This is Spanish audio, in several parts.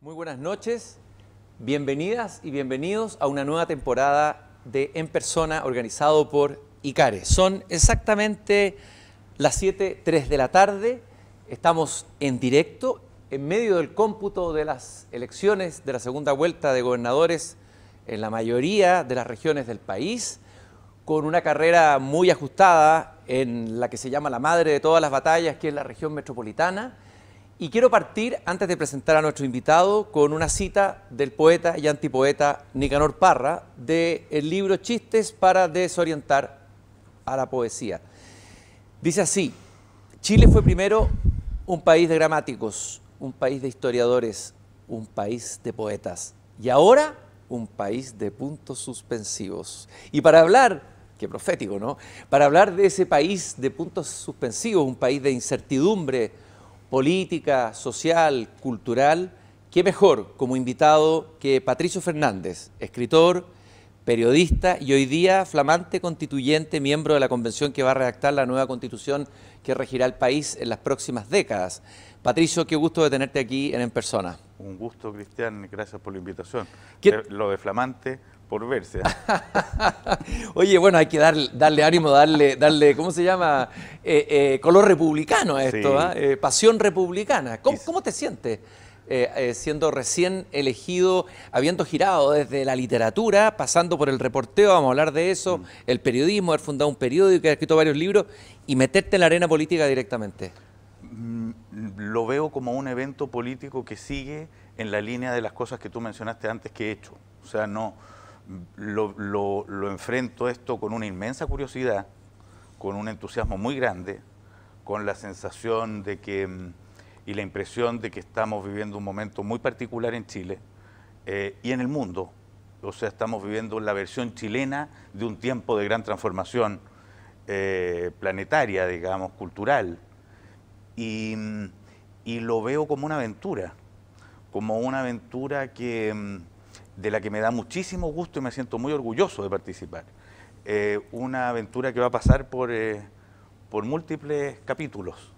Muy buenas noches, bienvenidas y bienvenidos a una nueva temporada de En Persona organizado por ICARE. Son exactamente las 7.03 de la tarde, estamos en directo en medio del cómputo de las elecciones de la segunda vuelta de gobernadores en la mayoría de las regiones del país, con una carrera muy ajustada en la que se llama la madre de todas las batallas, que es la región metropolitana. Y quiero partir, antes de presentar a nuestro invitado, con una cita del poeta y antipoeta Nicanor Parra, del el libro Chistes para desorientar a la poesía. Dice así, Chile fue primero un país de gramáticos, un país de historiadores, un país de poetas. Y ahora un país de puntos suspensivos. Y para hablar, qué profético, ¿no? Para hablar de ese país de puntos suspensivos, un país de incertidumbre política, social, cultural, qué mejor como invitado que Patricio Fernández, escritor, periodista y hoy día flamante constituyente, miembro de la convención que va a redactar la nueva constitución que regirá el país en las próximas décadas. Patricio, qué gusto de tenerte aquí en, en persona. Un gusto, Cristian, gracias por la invitación. Eh, lo de Flamante, por verse. Oye, bueno, hay que darle ánimo, darle, darle, ¿cómo se llama? Eh, eh, color republicano a esto, ¿ah? pasión republicana. ¿Cómo, te sientes siendo recién elegido, habiendo girado desde la literatura, pasando por el reporteo, vamos a hablar de eso, mm. el periodismo, haber fundado un periódico, haber escrito varios libros y meterte en la arena política directamente? Mm, lo veo como un evento político que sigue en la línea de las cosas que tú mencionaste antes que he hecho. O sea, no lo, enfrento esto con una inmensa curiosidad, con un entusiasmo muy grande, con la sensación de que mm, y la impresión de que estamos viviendo un momento muy particular en Chile eh, y en el mundo. O sea, estamos viviendo la versión chilena de un tiempo de gran transformación eh, planetaria, digamos, cultural, y, lo veo como una aventura, como una aventura que, mm, de la que me da muchísimo gusto y me siento muy orgulloso de participar. Eh, una aventura que va a pasar por, eh, por múltiples capítulos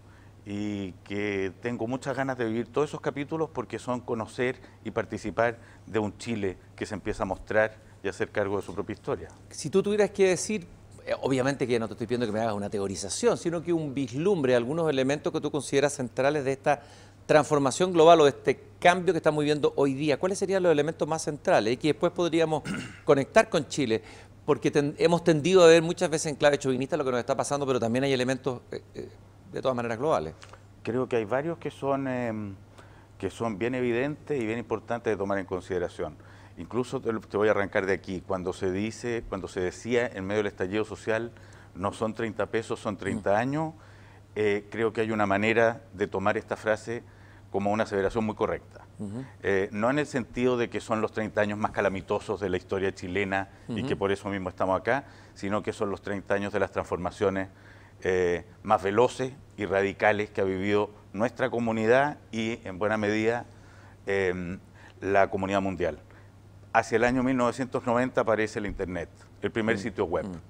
y que tengo muchas ganas de vivir todos esos capítulos porque son conocer y participar de un Chile que se empieza a mostrar y a hacer cargo de su propia historia. Si tú tuvieras que decir eh, obviamente que no te estoy pidiendo que me hagas una teorización, sino que un vislumbre, algunos elementos que tú consideras centrales de esta transformación global o de este cambio que estamos viviendo hoy día. ¿Cuáles serían los elementos más centrales y que después podríamos conectar con Chile? Porque hemos tendido a ver muchas veces en clave chauvinista lo que nos está pasando, pero también hay elementos eh, eh, de todas maneras globales. Creo que hay varios que son, em, que son bien evidentes y bien importantes de tomar en consideración. Incluso te, voy a arrancar de aquí. Cuando se dice, cuando se decía en medio del estallido social, no son 30 pesos, son 30 mm. años, eh, creo que hay una manera de tomar esta frase como una aseveración muy correcta. Eh, no en el sentido de que son los 30 años más calamitosos de la historia chilena y que por eso mismo estamos acá, sino que son los 30 años de las transformaciones eh, más veloces y radicales que ha vivido nuestra comunidad y en buena medida em, la comunidad mundial hacia el año 1990 aparece el Internet, el primer mm. sitio web. Mm.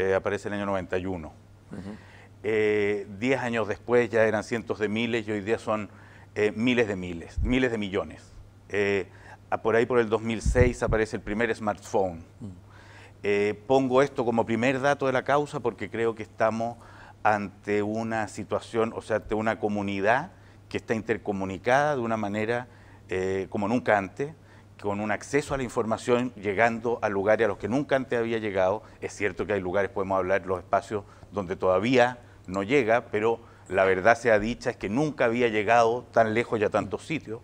Eh, aparece en el año 91. Eh, diez años después ya eran cientos de miles y hoy día son eh, miles de miles, miles de millones. por ahí por el 2006 aparece el primer smartphone. Mm. pongo esto como primer dato de la causa porque creo que estamos ante una situación, o sea, ante una comunidad que está intercomunicada de una manera como nunca antes con un acceso a la información llegando a lugares a los que nunca antes había llegado. Es cierto que hay lugares, podemos hablar, los espacios donde todavía no llega, pero la verdad sea dicha es que nunca había llegado tan lejos y a tantos sitios.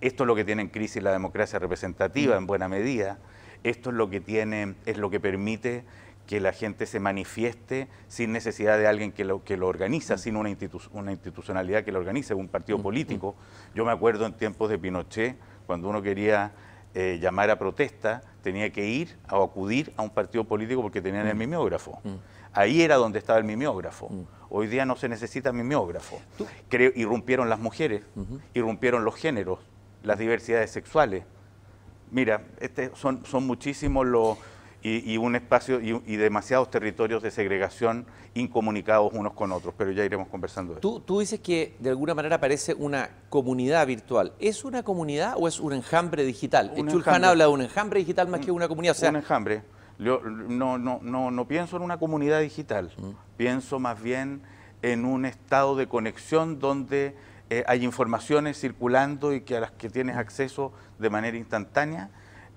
Esto es lo que tiene en crisis la democracia representativa mm. en buena medida. Esto es lo que tiene, es lo que permite que la gente se manifieste sin necesidad de alguien que lo, que lo organiza, mm. sin una, una institucionalidad que lo organice, un partido mm, político. Yo me acuerdo en tiempos de Pinochet, cuando uno quería eh, llamar a protesta, tenía que ir o acudir a un partido político porque tenían el mm. mimeógrafo. Mm. Ahí era donde estaba el mimeógrafo. Mm. Hoy día no se necesita mimeógrafo. Creo, irrumpieron las mujeres, irrumpieron los géneros, las diversidades sexuales. Mira, este, son, son muchísimos los y, un espacio y, demasiados territorios de segregación incomunicados unos con otros, pero ya iremos conversando de eso. Tú, dices que de alguna manera parece una comunidad virtual. ¿Es una comunidad o es un enjambre digital? El Chulhan habla de un enjambre digital más que mm, una comunidad. O sea, un enjambre. no, no, pienso en una comunidad digital, mm. pienso más bien en un estado de conexión donde eh, hay informaciones circulando y que a las que tienes mm. acceso de manera instantánea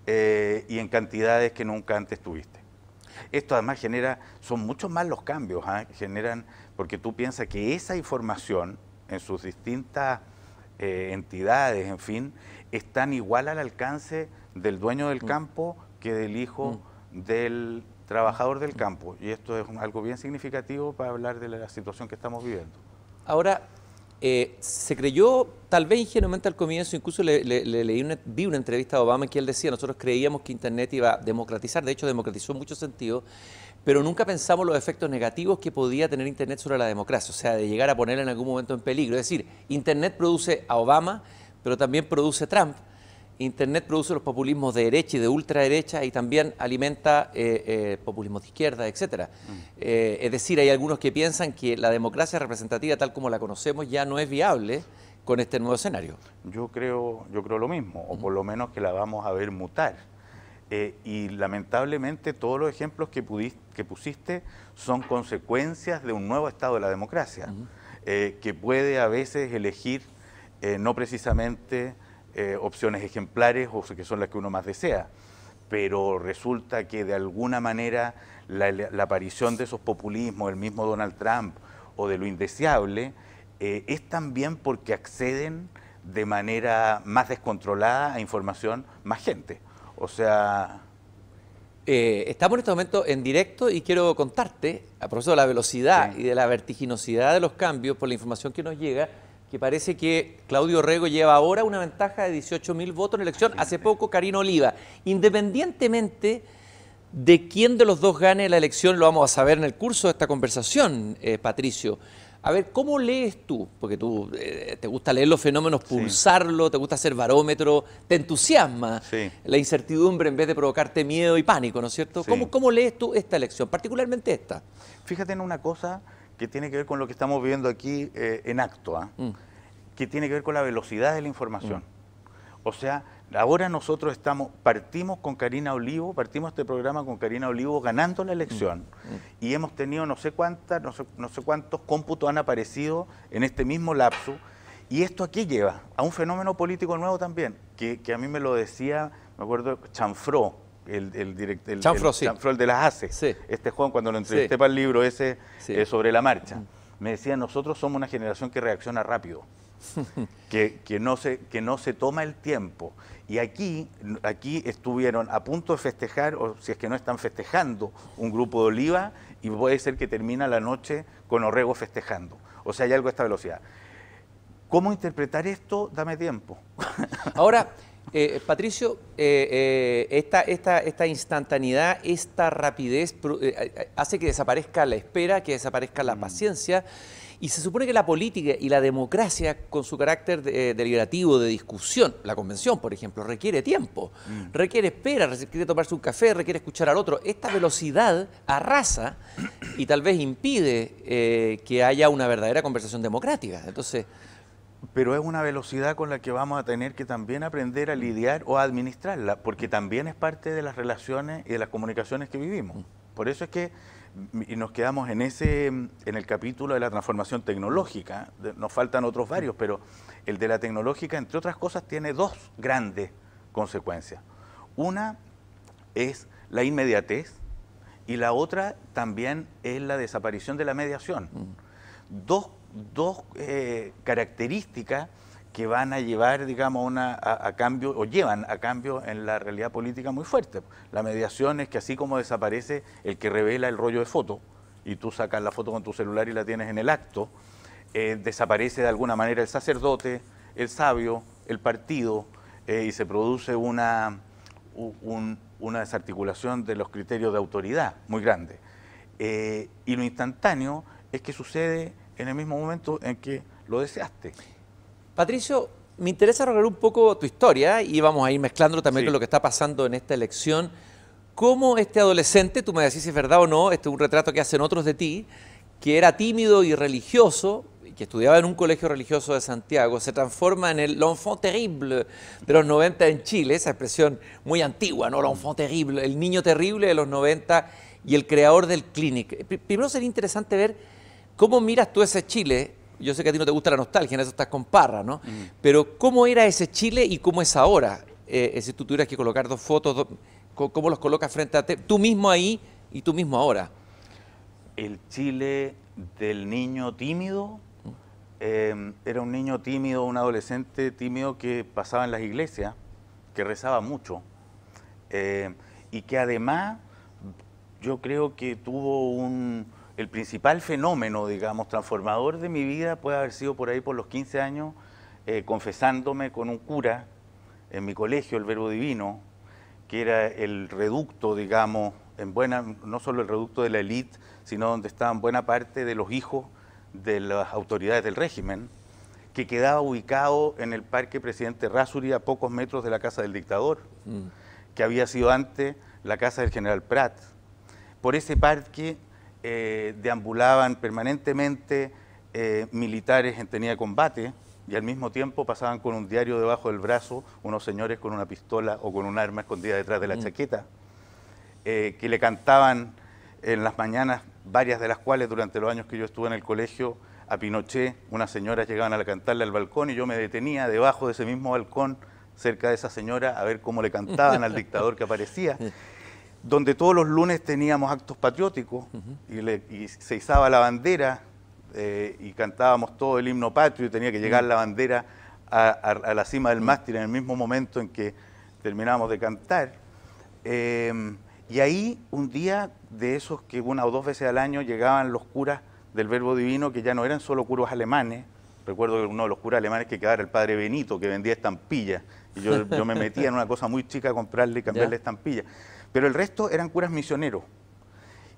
eh, y en cantidades que nunca antes tuviste. Esto además genera, son muchos más los cambios, ¿ah? generan, porque tú piensas que esa información en sus distintas eh, entidades, en fin, están igual al alcance del dueño del mm. campo que del hijo mm. del trabajador del campo. Y esto es algo bien significativo para hablar de la situación que estamos viviendo. Ahora, eh, se creyó, tal vez ingenuamente al comienzo, incluso le, leí una, vi una entrevista a Obama en que él decía, nosotros creíamos que Internet iba a democratizar, de hecho democratizó en muchos sentidos, pero nunca pensamos los efectos negativos que podía tener Internet sobre la democracia, o sea, de llegar a ponerla en algún momento en peligro. Es decir, Internet produce a Obama, pero también produce Trump, Internet produce los populismos de derecha y de ultraderecha y también alimenta eh, eh, populismos de izquierda, etc. Mm. Eh, es decir, hay algunos que piensan que la democracia representativa tal como la conocemos ya no es viable con este nuevo escenario. Yo creo, yo creo lo mismo, o por lo menos que la vamos a ver mutar. y lamentablemente todos los ejemplos que, pusiste son consecuencias de un nuevo estado de la democracia, que puede a veces elegir no precisamente eh, opciones ejemplares o que son las que uno más desea. Pero resulta que de alguna manera la, aparición de esos populismos, el mismo Donald Trump o de lo indeseable, eh, es también porque acceden de manera más descontrolada a información más gente. O sea... Eh, estamos en este momento en directo y quiero contarte, a propósito de la velocidad y de la vertiginosidad de los cambios por la información que nos llega, que parece que Claudio Rego lleva ahora una ventaja de 18.000 votos en la elección, hace poco Karina Oliva. Independientemente de quién de los dos gane la elección, lo vamos a saber en el curso de esta conversación, eh, Patricio. A ver, ¿cómo lees tú? Porque tú eh, te gusta leer los fenómenos, pulsarlo, te gusta hacer barómetro, te entusiasma la incertidumbre en vez de provocarte miedo y pánico, ¿no es cierto? ¿Cómo, ¿Cómo lees tú esta elección, particularmente esta? Fíjate en una cosa que tiene que ver con lo que estamos viendo aquí eh, en acto, ¿ah? mm. que tiene que ver con la velocidad de la información. Mm. O sea, ahora nosotros estamos, partimos con Karina Olivo, partimos este programa con Karina Olivo ganando la elección mm. y hemos tenido no sé cuántas, no sé, no sé cuántos cómputos han aparecido en este mismo lapso. Y esto aquí lleva a un fenómeno político nuevo también, que, que a mí me lo decía, me acuerdo, Chanfro, el, el, director, Chanfro, de las ACE, este Juan, cuando lo entrevisté para el libro ese eh, sobre la marcha, me decía, nosotros somos una generación que reacciona rápido, que, que, no se, que no se toma el tiempo. Y aquí, aquí estuvieron a punto de festejar, o si es que no están festejando, un grupo de oliva y puede ser que termina la noche con Orrego festejando. O sea, hay algo a esta velocidad. ¿Cómo interpretar esto? Dame tiempo. Ahora, eh, eh, Patricio, eh, esta, instantaneidad, esta rapidez hace que desaparezca la espera, que desaparezca la mm. paciencia. Y se supone que la política y la democracia, con su carácter deliberativo, de discusión, la convención, por ejemplo, requiere tiempo, mm. requiere espera, requiere tomarse un café, requiere escuchar al otro. Esta velocidad arrasa y tal vez impide que haya una verdadera conversación democrática. Entonces pero es una velocidad con la que vamos a tener que también aprender a mm. lidiar o a administrarla, porque también es parte de las relaciones y de las comunicaciones que vivimos. Mm. Por eso es que mm, nos quedamos en ese en el capítulo de la transformación tecnológica, nos faltan otros varios, pero el de la tecnológica entre otras cosas tiene dos grandes consecuencias. Una es la inmediatez y la otra también es la desaparición de la mediación. Dos dos eh, características que van a llevar, digamos, una, a, cambio, o llevan a cambio en la realidad política muy fuerte. La mediación es que así como desaparece el que revela el rollo de foto, y tú sacas la foto con tu celular y la tienes en el acto, eh, desaparece de alguna manera el sacerdote, el sabio, el partido, eh, y se produce una, una desarticulación de los criterios de autoridad muy grande. y lo instantáneo es que sucede en el mismo momento en que lo deseaste. Patricio, me interesa arreglar un poco tu historia y vamos a ir mezclándolo también con lo que está pasando en esta elección. ¿Cómo este adolescente, tú me decís si es verdad o no, este es un retrato que hacen otros de ti, que era tímido y religioso, que estudiaba en un colegio religioso de Santiago, se transforma en el l'enfant terrible de los 90 en Chile, esa expresión muy antigua, ¿no? L'enfant terrible, el niño terrible de los 90 y el creador del Clinic. Primero sería interesante ver ¿Cómo miras tú ese Chile? Yo sé que a ti no te gusta la nostalgia, en eso estás con parra, ¿no? Pero ¿cómo era ese Chile y cómo es ahora? ese eh, eh, si tú tuvieras que colocar dos fotos, ¿cómo los colocas frente a ti? Tú mismo ahí y tú mismo ahora. El Chile del niño tímido em, era un niño tímido, un adolescente tímido que pasaba en las iglesias, que rezaba mucho eh, y que además yo creo que tuvo un, el principal fenómeno, digamos, transformador de mi vida puede haber sido por ahí por los 15 años, eh, confesándome con un cura en mi colegio, el Verbo Divino, que era el reducto, digamos, en buena, no solo el reducto de la élite, sino donde estaban buena parte de los hijos de las autoridades del régimen, que quedaba ubicado en el Parque Presidente Rasuri a pocos metros de la casa del dictador, mm. que había sido antes la casa del general Prat. Por ese parque eh, deambulaban permanentemente eh, militares en tenía combate y al mismo tiempo pasaban con un diario debajo del brazo unos señores con una pistola o con un arma escondida detrás de la mm. chaqueta, eh, que le cantaban en las mañanas, varias de las cuales durante los años que yo estuve en el colegio, a Pinochet, unas señoras llegaban a cantarle al balcón y yo me detenía debajo de ese mismo balcón cerca de esa señora a ver cómo le cantaban al dictador que aparecía. donde todos los lunes teníamos actos patrióticos y, se izaba la bandera eh, y cantábamos todo el himno patrio y tenía que llegar mm. la bandera a, la cima del mm. mástil en el mismo momento en que terminábamos de cantar. Em, y ahí un día de esos que una o dos veces al año llegaban los curas del Verbo Divino, que ya no eran solo curas alemanes, recuerdo que uno de los curas alemanes que quedaba era el padre Benito, que vendía estampillas, y yo, yo me metía en una cosa muy chica a comprarle y cambiarle estampillas. Pero el resto eran curas misioneros.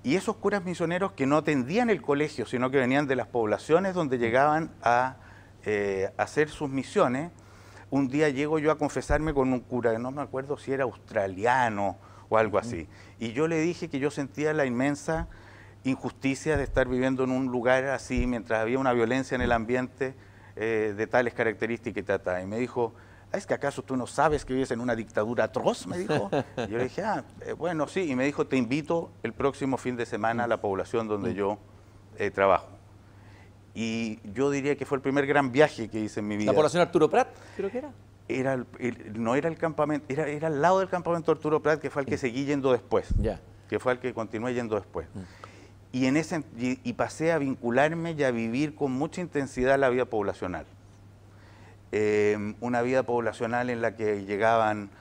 Y esos curas misioneros que no atendían el colegio, sino que venían de las poblaciones donde llegaban a eh, hacer sus misiones, un día llego yo a confesarme con un cura, no me acuerdo si era australiano o algo así. Y yo le dije que yo sentía la inmensa injusticia de estar viviendo en un lugar así mientras había una violencia en el ambiente eh, de tales características y tal. Y me dijo, ¿es que acaso tú no sabes que vives en una dictadura atroz? Me dijo. Y yo le dije, ah, eh, bueno, sí. Y me dijo, te invito el próximo fin de semana a la población donde mm. yo eh, trabajo. Y yo diría que fue el primer gran viaje que hice en mi vida. ¿La población Arturo Prat, creo que era? era no era el campamento, era, era, al lado del campamento Arturo Prat, que fue el que mm. seguí yendo después. Ya. Que fue el que continué yendo después. Mm. Y, en ese, y, y pasé a vincularme y a vivir con mucha intensidad la vida poblacional. Em, una vida poblacional en la que llegaban,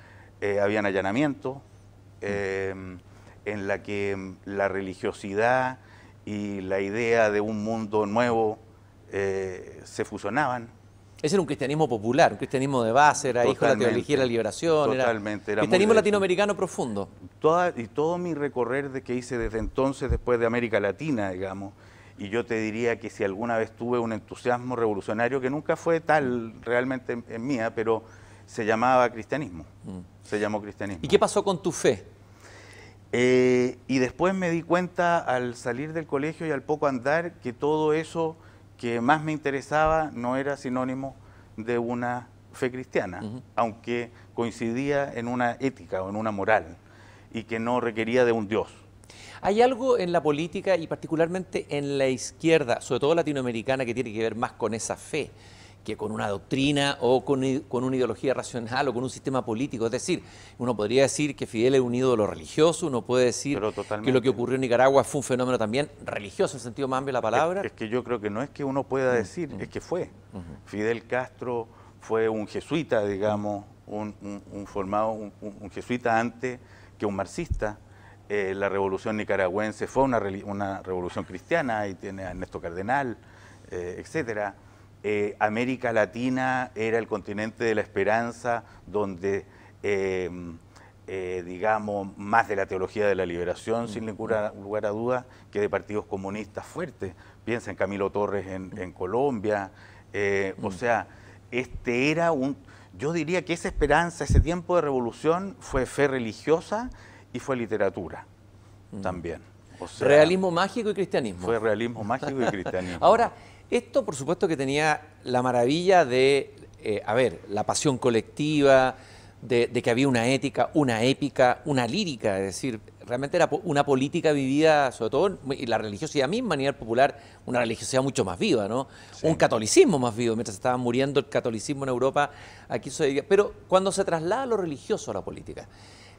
eh, habían allanamientos, em, en la que la religiosidad y la idea de un mundo nuevo eh, se fusionaban. Ese era un cristianismo popular, un cristianismo de base, era hijo de la teología de la liberación. Totalmente. Era, cristianismo latinoamericano profundo. y todo mi recorrer de que hice desde entonces, después de América Latina, digamos, y yo te diría que si alguna vez tuve un entusiasmo revolucionario que nunca fue tal realmente en, mía, pero se llamaba cristianismo. Mm. Se llamó cristianismo. ¿Y qué pasó con tu fe? Eh, y después me di cuenta al salir del colegio y al poco andar que todo eso que más me interesaba no era sinónimo de una fe cristiana, aunque coincidía en una ética o en una moral y que no requería de un Dios. Hay algo en la política y particularmente en la izquierda, sobre todo latinoamericana, que tiene que ver más con esa fe que con una doctrina o con, una ideología racional o con un sistema político. Es decir, uno podría decir que Fidel es un ídolo religioso, uno puede decir que lo que ocurrió en Nicaragua fue un fenómeno también religioso, en sentido más amplio de la palabra. Es, que yo creo que no es que uno pueda mm, decir, mm. es que fue. Fidel Castro fue un jesuita, digamos, un, formado, un jesuita antes que un marxista eh, la revolución nicaragüense fue una, una, revolución cristiana, ahí tiene a Ernesto Cardenal, etc. Eh, etcétera. Eh, América Latina era el continente de la esperanza, donde, em, digamos, más de la teología de la liberación, sin ningún lugar a duda, que de partidos comunistas fuertes. Piensa en Camilo Torres en, Colombia. O mm. sea, este era un... Yo diría que esa esperanza, ese tiempo de revolución fue fe religiosa y fue literatura mm. también. realismo mágico y cristianismo. Fue realismo mágico y cristianismo. Ahora, esto por supuesto que tenía la maravilla de, eh, a ver, la pasión colectiva, de, que había una ética, una épica, una lírica, es decir, realmente era una política vivida, sobre todo, y la religiosidad misma a nivel popular, una religiosidad mucho más viva, ¿no? Un catolicismo más vivo, mientras estaba muriendo el catolicismo en Europa, aquí se... Pero cuando se traslada lo religioso a la política,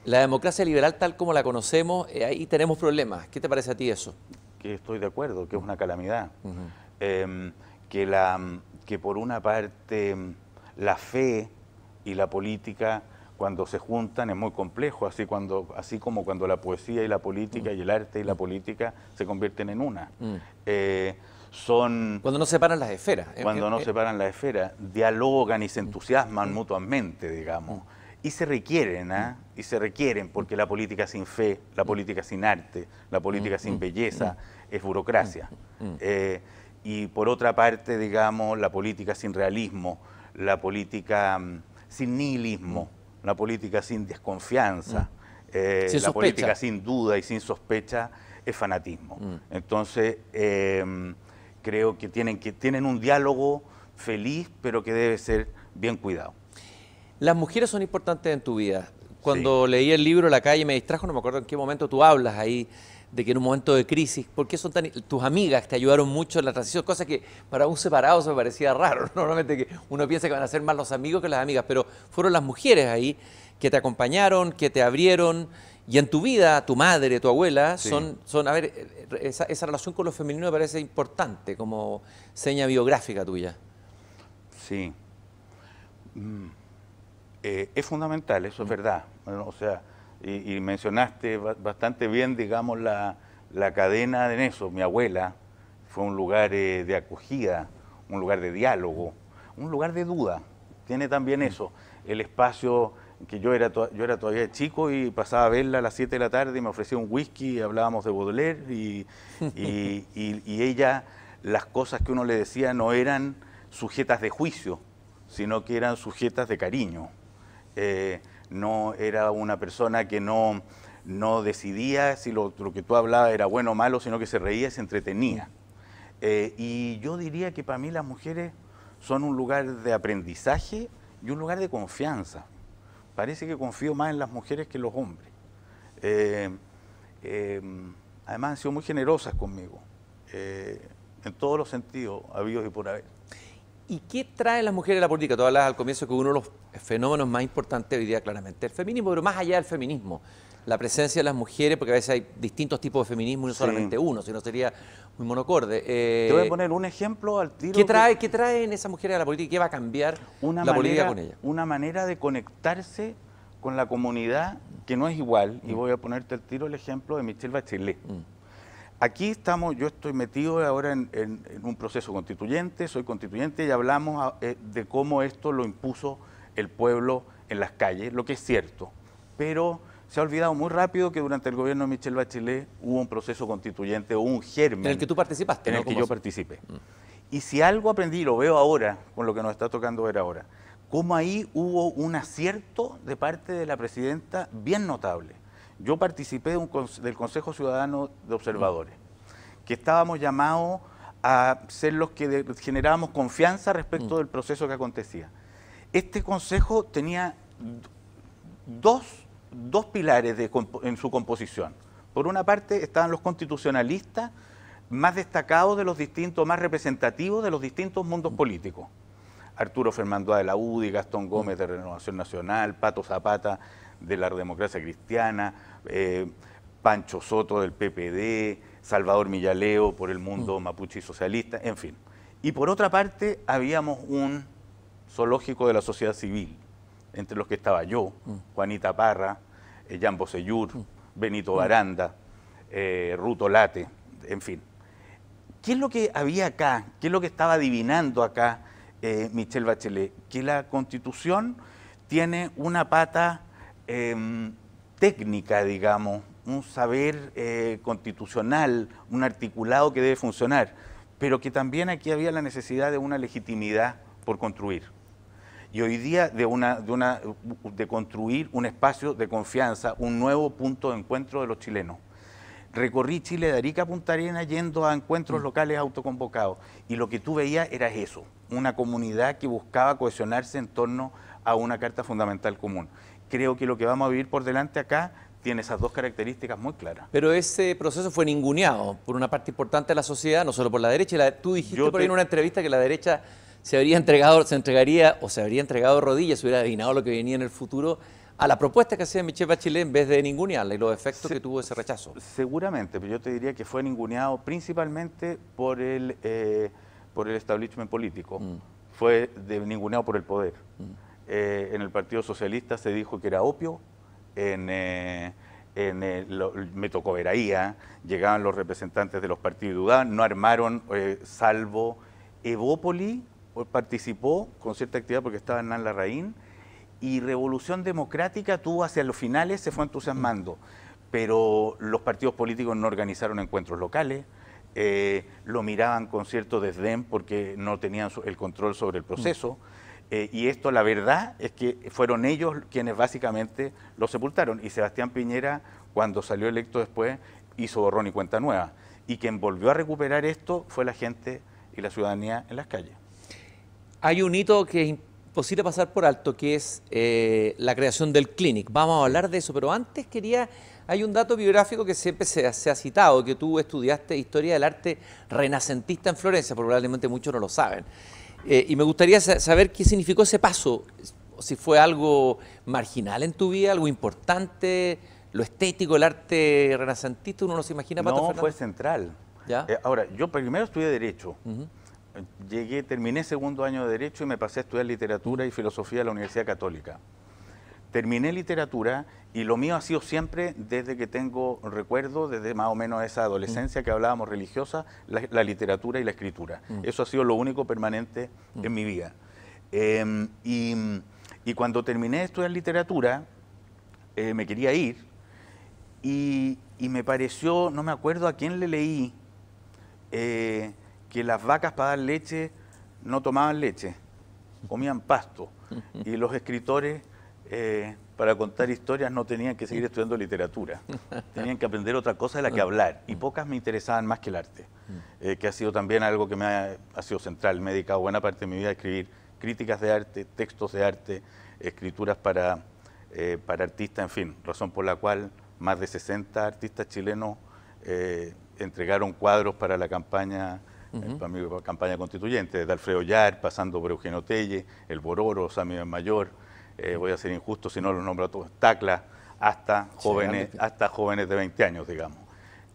la democracia liberal tal como la conocemos, eh, ahí tenemos problemas. ¿Qué te parece a ti eso? Que estoy de acuerdo, que es una calamidad. Em, que, la, que por una parte la fe y la política cuando se juntan es muy complejo, así, cuando, así como cuando la poesía y la política y el arte y la política se convierten en una. Mm. Eh, son, cuando no separan las esferas. Cuando no separan las esferas, dialogan y se mm. entusiasman mm. mutuamente, digamos, y se requieren, ¿ah? y se requieren, porque la política sin fe, la política sin arte, la política sin belleza es burocracia. Eh, y por otra parte, digamos, la política sin realismo, la política mm, sin nihilismo, la política sin desconfianza, eh, la política sin duda y sin sospecha es fanatismo. Mm. Entonces, eh, creo que tienen, que tienen un diálogo feliz, pero que debe ser bien cuidado. Las mujeres son importantes en tu vida. Cuando leí el libro La calle me distrajo, no me acuerdo en qué momento tú hablas ahí de que en un momento de crisis, ¿por qué son tan, tus amigas te ayudaron mucho en la transición? Cosa que para un separado se me parecía raro. Normalmente que uno piensa que van a ser más los amigos que las amigas, pero fueron las mujeres ahí que te acompañaron, que te abrieron. Y en tu vida, tu madre, tu abuela, son, son, a ver, eh, eh, esa, relación con los femenino me parece importante como seña biográfica tuya. Sí. Mm. Eh, es fundamental, eso es verdad. o sea, y, mencionaste bastante bien, digamos, la, cadena de eso. Mi abuela fue un lugar eh, de acogida, un lugar de diálogo, un lugar de duda. Tiene también eso, el espacio que yo era, yo era todavía chico y pasaba a verla a las 7 de la tarde y me ofrecía un whisky, hablábamos de Baudelaire y ella, las cosas que uno le decía no eran sujetas de juicio, sino que eran sujetas de cariño. Eh, no era una persona que no, no decidía si lo, que tú hablabas era bueno o malo, sino que se reía, y se entretenía. Eh, y yo diría que para mí las mujeres son un lugar de aprendizaje y un lugar de confianza. Parece que confío más en las mujeres que en los hombres. Eh, además han sido muy generosas conmigo, en todos los sentidos, habidos y por haber. ¿Y qué trae las mujeres a la política? Tú hablas al comienzo que uno de los fenómenos más importantes hoy día claramente el feminismo, pero más allá del feminismo, la presencia de las mujeres, porque a veces hay distintos tipos de feminismo y no solamente uno, sino sería muy monocorde. Eh, Te voy a poner un ejemplo al tiro. ¿Qué trae, traen esas mujeres a la política? ¿Qué va a cambiar una la política con ellas? Una manera de conectarse con la comunidad que no es igual, y mm. voy a ponerte al tiro el ejemplo de Michelle Bachelet. Mm aquí estamos, yo estoy metido ahora en, un proceso constituyente, soy constituyente y hablamos ah, eh, de cómo esto lo impuso el pueblo en las calles, lo que es cierto, pero se ha olvidado muy rápido que durante el gobierno de Michelle Bachelet hubo un proceso constituyente o un germen. En el que tú participaste. En el que yo participé. Mm. Y si algo aprendí, lo veo ahora, con lo que nos está tocando ver ahora, cómo ahí hubo un acierto de parte de la presidenta bien notable. Yo participé del Consejo Ciudadano de Observadores, que estábamos llamados a ser los que generábamos confianza respecto mm. del proceso que acontecía. Este Consejo tenía dos, pilares en su composición. Por una parte estaban los constitucionalistas más destacados de los distintos, más representativos de los distintos mundos mm. políticos. Arturo Fernando de la UDI, Gastón Gómez de Renovación Nacional, Pato Zapata de la democracia cristiana, eh, Pancho Soto del PPD, Salvador Millaleo por el mundo mm. mapuche y socialista, en fin. Y por otra parte, habíamos un zoológico de la sociedad civil, entre los que estaba yo, mm. Juanita Parra, Jean eh, Jan Bosellur, mm. Benito Baranda, eh, Ruto Late, en fin. ¿Qué es lo que había acá? ¿Qué es lo que estaba adivinando acá Michel Michelle Bachelet? Que la constitución tiene una pata Em, técnica, digamos, un saber eh, constitucional, un articulado que debe funcionar, pero que también aquí había la necesidad de una legitimidad por construir. Y hoy día de, construir un espacio de confianza, un nuevo punto de encuentro de los chilenos. Recorrí Chile de Arica a Punta Arena yendo a encuentros mm. locales autoconvocados y lo que tú veías era eso, una comunidad que buscaba cohesionarse en torno a una carta fundamental común creo que lo que vamos a vivir por delante acá tiene esas dos características muy claras. Pero ese proceso fue ninguneado por una parte importante de la sociedad, no solo por la derecha. La, tú dijiste por ahí en una entrevista que la derecha se habría entregado, se entregaría o se habría entregado rodillas, hubiera adivinado lo que venía en el futuro a la propuesta que hacía Michelle Bachelet en vez de ningunearla y los efectos que tuvo ese rechazo. Seguramente, pero yo te diría que fue ninguneado principalmente por el, eh, por el establishment político, mm. fue ninguneado por el poder. Mm. Eh, en el Partido Socialista se dijo que era opio, en, eh, en eh, ¿ah? llegaban los representantes de los partidos de duda, no armaron, salvo Evópoli participó con cierta actividad porque estaba Hernán Larraín, y Revolución Democrática tuvo hacia los finales, se fue entusiasmando, pero los partidos políticos no organizaron encuentros locales, lo miraban con cierto desdén porque no tenían el control sobre el proceso. Eh, y esto, la verdad, es que fueron ellos quienes básicamente lo sepultaron. Y Sebastián Piñera, cuando salió electo después, hizo borrón y cuenta nueva. Y quien volvió a recuperar esto fue la gente y la ciudadanía en las calles. Hay un hito que es imposible pasar por alto, que es eh, la creación del Clinic. Vamos a hablar de eso, pero antes quería... Hay un dato biográfico que siempre se ha citado, que tú estudiaste historia del arte renacentista en Florencia, probablemente muchos no lo saben. Eh, y me gustaría saber qué significó ese paso, si fue algo marginal en tu vida, algo importante, lo estético, el arte renacentista, uno no se imagina. no, fue central. Eh, ahora, yo primero estudié Derecho. Llegué, terminé segundo año de Derecho y me pasé a estudiar Literatura y Filosofía en la Universidad Católica terminé literatura y lo mío ha sido siempre, desde que tengo recuerdo, desde más o menos esa adolescencia mm. que hablábamos religiosa, la, literatura y la escritura. Mm. Eso ha sido lo único permanente mm. en mi vida. Em, y, cuando terminé de estudiar literatura, eh, me quería ir y, me pareció, no me acuerdo a quién le leí, eh, que las vacas para dar leche no tomaban leche, comían pasto. y los escritores eh, para contar historias no tenían que seguir estudiando literatura, tenían que aprender otra cosa de la que hablar, y mm. pocas me interesaban más que el arte, mm. eh, que ha sido también algo que me ha, sido central, me he dedicado buena parte de mi vida a escribir críticas de arte, textos de arte, escrituras para, eh, artistas, en fin, razón por la cual más de 60 artistas chilenos entregaron cuadros para la campaña campaña constituyente, desde Alfredo Yar, pasando por Eugenio Telle, El Bororo, Samuel Mayor, eh, voy a ser injusto si no lo nombro a todos, Tacla, hasta jóvenes, hasta jóvenes de 20 años, digamos.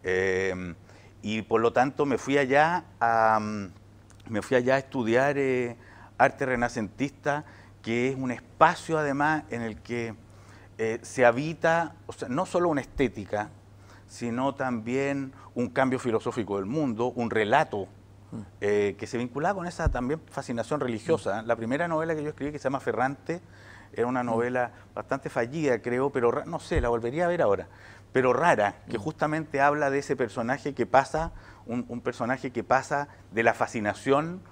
Eh, y por lo tanto me fui allá a, mm, me fui allá a estudiar eh, arte renacentista, que es un espacio además en el que se habita, o sea, no solo una estética, sino también un cambio filosófico del mundo, un relato mm. que se vinculaba con esa también fascinación religiosa. Mm. La primera novela que yo escribí, que se llama Ferrante, era una mm. novela bastante fallida, creo, pero no sé, la volvería a ver ahora. Pero rara, que mm. justamente habla de ese personaje que pasa, un, personaje que pasa de la fascinación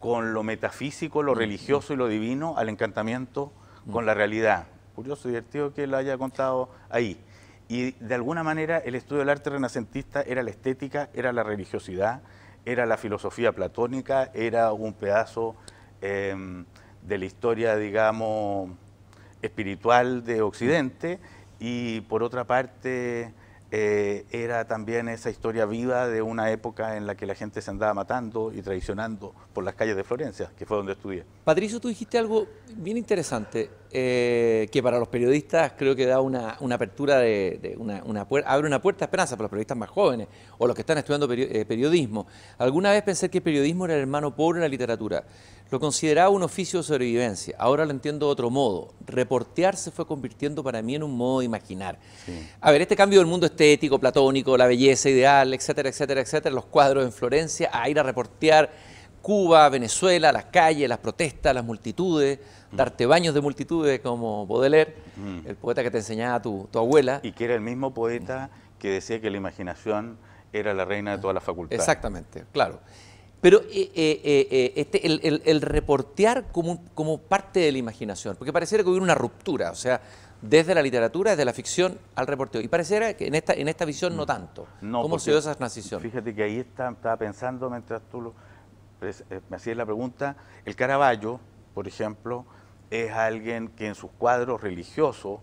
con lo metafísico, lo mm, religioso y lo divino al encantamiento con la realidad. Curioso, divertido que lo haya contado ahí. Y de alguna manera el estudio del arte renacentista era la estética, era la religiosidad, era la filosofía platónica, era un pedazo em, de la historia, digamos, espiritual de Occidente y por otra parte eh, era también esa historia viva de una época en la que la gente se andaba matando y traicionando por las calles de Florencia, que fue donde estudié. Patricio, tú dijiste algo bien interesante, eh, que para los periodistas creo que da una, apertura de, abre una puerta de esperanza para los periodistas más jóvenes o los que están estudiando eh, periodismo. Alguna vez pensé que el periodismo era el hermano pobre de la literatura. Lo consideraba un oficio de sobrevivencia, ahora lo entiendo de otro modo. Reportear se fue convirtiendo para mí en un modo de imaginar. A ver, este cambio del mundo estético, platónico, la belleza ideal, etcétera, etcétera, etcétera, los cuadros en Florencia, a ir a reportear Cuba, Venezuela, las calles, las protestas, las multitudes, mm. darte baños de multitudes como Baudelaire, mm. el poeta que te enseñaba tu, tu abuela. Y que era el mismo poeta que decía que la imaginación era la reina de todas las facultades. Exactamente, claro. Pero eh, eh, eh, este, el, reportear como, parte de la imaginación, porque pareciera que hubiera una ruptura, o sea, desde la literatura, desde la ficción al reporteo. Y pareciera que en esta, en esta visión no mm. tanto. como ¿Cómo se dio esa transición? Fíjate que ahí está, estaba pensando mientras tú pues, me hacías la pregunta. El Caravaggio, por ejemplo, es alguien que en sus cuadros religiosos,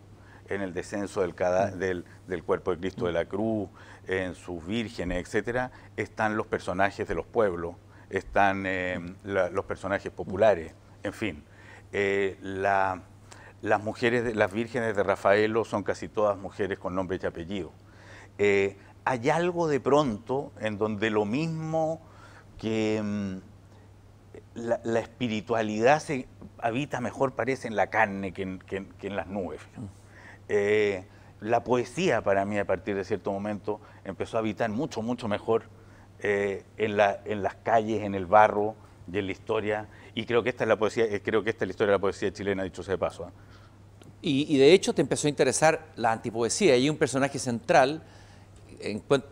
en el descenso del, mm. del, del, cuerpo de Cristo de la mm. cruz, en sus vírgenes, etcétera, están los personajes de los pueblos están eh, los personajes populares, en fin. Eh, las mujeres, de, las vírgenes de Rafaelo son casi todas mujeres con nombre y apellido. Eh, hay algo de pronto en donde lo mismo que mm, la, espiritualidad se habita mejor parece en la carne que en, las nubes. la poesía para mí a partir de cierto momento empezó a habitar mucho, mucho mejor eh, en, las calles, en el barro y en la historia. Y creo que esta es la poesía, eh, creo que esta es la historia de la poesía chilena, dicho sea de paso. ¿eh? Y, de hecho te empezó a interesar la antipoesía. Hay un personaje central,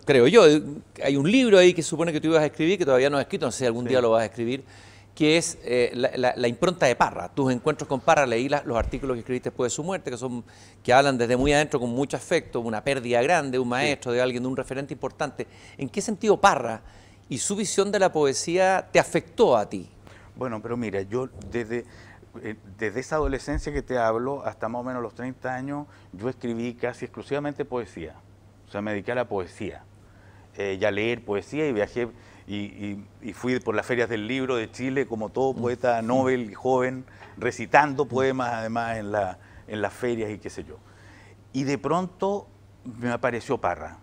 creo yo, hay un libro ahí que supone que tú ibas a escribir, que todavía no has escrito, no sé algún día lo vas a escribir, que es eh, la, impronta de Parra, tus encuentros con Parra, leí los artículos que escribiste después de su muerte, que son que hablan desde muy adentro con mucho afecto, una pérdida grande, un maestro, de alguien, de un referente importante. ¿En qué sentido Parra y su visión de la poesía te afectó a ti? Bueno, pero mira, yo desde, eh, desde esa adolescencia que te hablo hasta más o menos los 30 años, yo escribí casi exclusivamente poesía, o sea, me dediqué a la poesía, eh, ya leer poesía y viajé y, fui por las ferias del libro de Chile, como todo mm. poeta mm. novel, joven, recitando mm. poemas además en, las ferias y qué sé yo. Y de pronto me apareció Parra.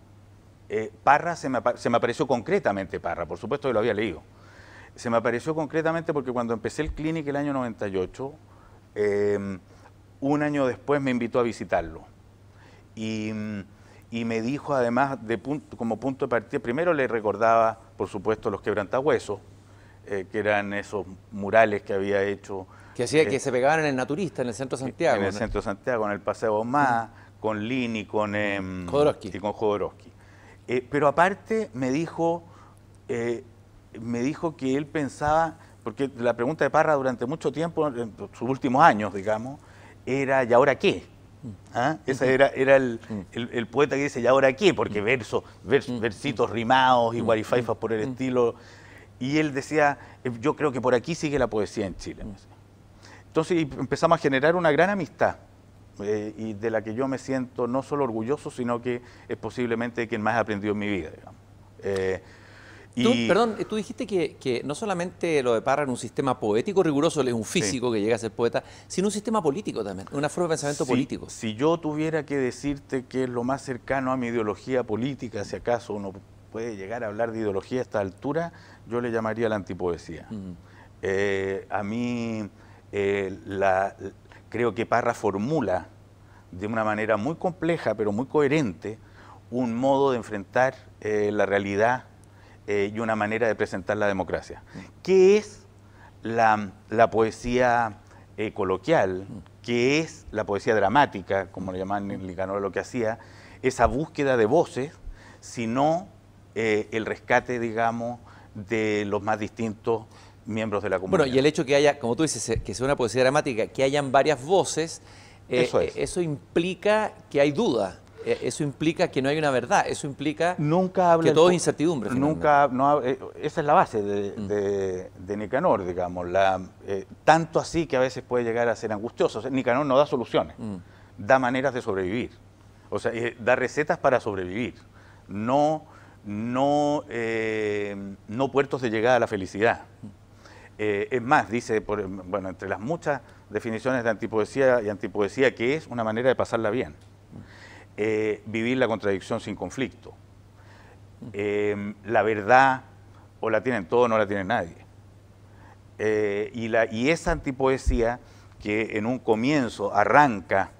Eh, Parra se me, apareció concretamente Parra, por supuesto que lo había leído. Se me apareció concretamente porque cuando empecé el clinic el año 98, em, un año después me invitó a visitarlo. Y y me dijo además, como punto de partida, primero le recordaba, por supuesto, los quebrantahuesos, eh, que eran esos murales que había hecho. Que hacía que eh, se pegaban en el Naturista, en el centro de Santiago. En el centro de Santiago, en el Paseo Más, con Lini, con eh, Y con Jodorowsky. Eh, pero aparte me dijo, me dijo que él pensaba, porque la pregunta de Parra durante mucho tiempo, en sus últimos años, digamos, era ¿y ahora qué? ¿Ah? Ese era, era el, el, poeta que dice, ¿y ahora qué? Porque versos, versitos rimados y guarifaifas por el estilo. Y él decía, eh, yo creo que por aquí sigue la poesía en Chile. Entonces empezamos a generar una gran amistad. Eh, y de la que yo me siento no solo orgulloso, sino que es posiblemente quien más aprendido en mi vida. Tú, perdón, eh, tú dijiste que, no solamente lo de Parra en un sistema poético riguroso, es un físico que llega a ser poeta, sino un sistema político también, una forma de pensamiento político. Si yo tuviera que decirte que es lo más cercano a mi ideología política, si acaso uno puede llegar a hablar de ideología a esta altura, yo le llamaría la antipoesía. Mm. Eh, a mí eh, la, creo que Parra formula de una manera muy compleja, pero muy coherente, un modo de enfrentar la realidad eh, y una manera de presentar la democracia. ¿Qué es la, poesía eh, coloquial? ¿Qué es la poesía dramática, como le llamaban Licanor lo que hacía? Esa búsqueda de voces, sino eh, el rescate, digamos, de los más distintos miembros de la comunidad. Bueno, y el hecho que haya, como tú dices, que sea una poesía dramática, que hayan varias voces, eso, eso implica que hay duda. Eh, eso implica que no hay una verdad, eso implica que todo es incertidumbre. Nunca, eh, esa es la base de, mm. de, Nicanor, digamos, eh, tanto así que a veces puede llegar a ser angustioso. Nicanor no da soluciones, mm. da maneras de sobrevivir, o sea, da recetas para sobrevivir, no, no, no puertos de llegada a la felicidad. Mm. es más, dice, bueno, entre las muchas definiciones de antipoesía y antipoesía, que es una manera de pasarla bien. Eh, vivir la contradicción sin conflicto. Eh, la verdad o la tienen todos o no la tiene nadie. Eh, y, la, esa antipoesía que en un comienzo arranca,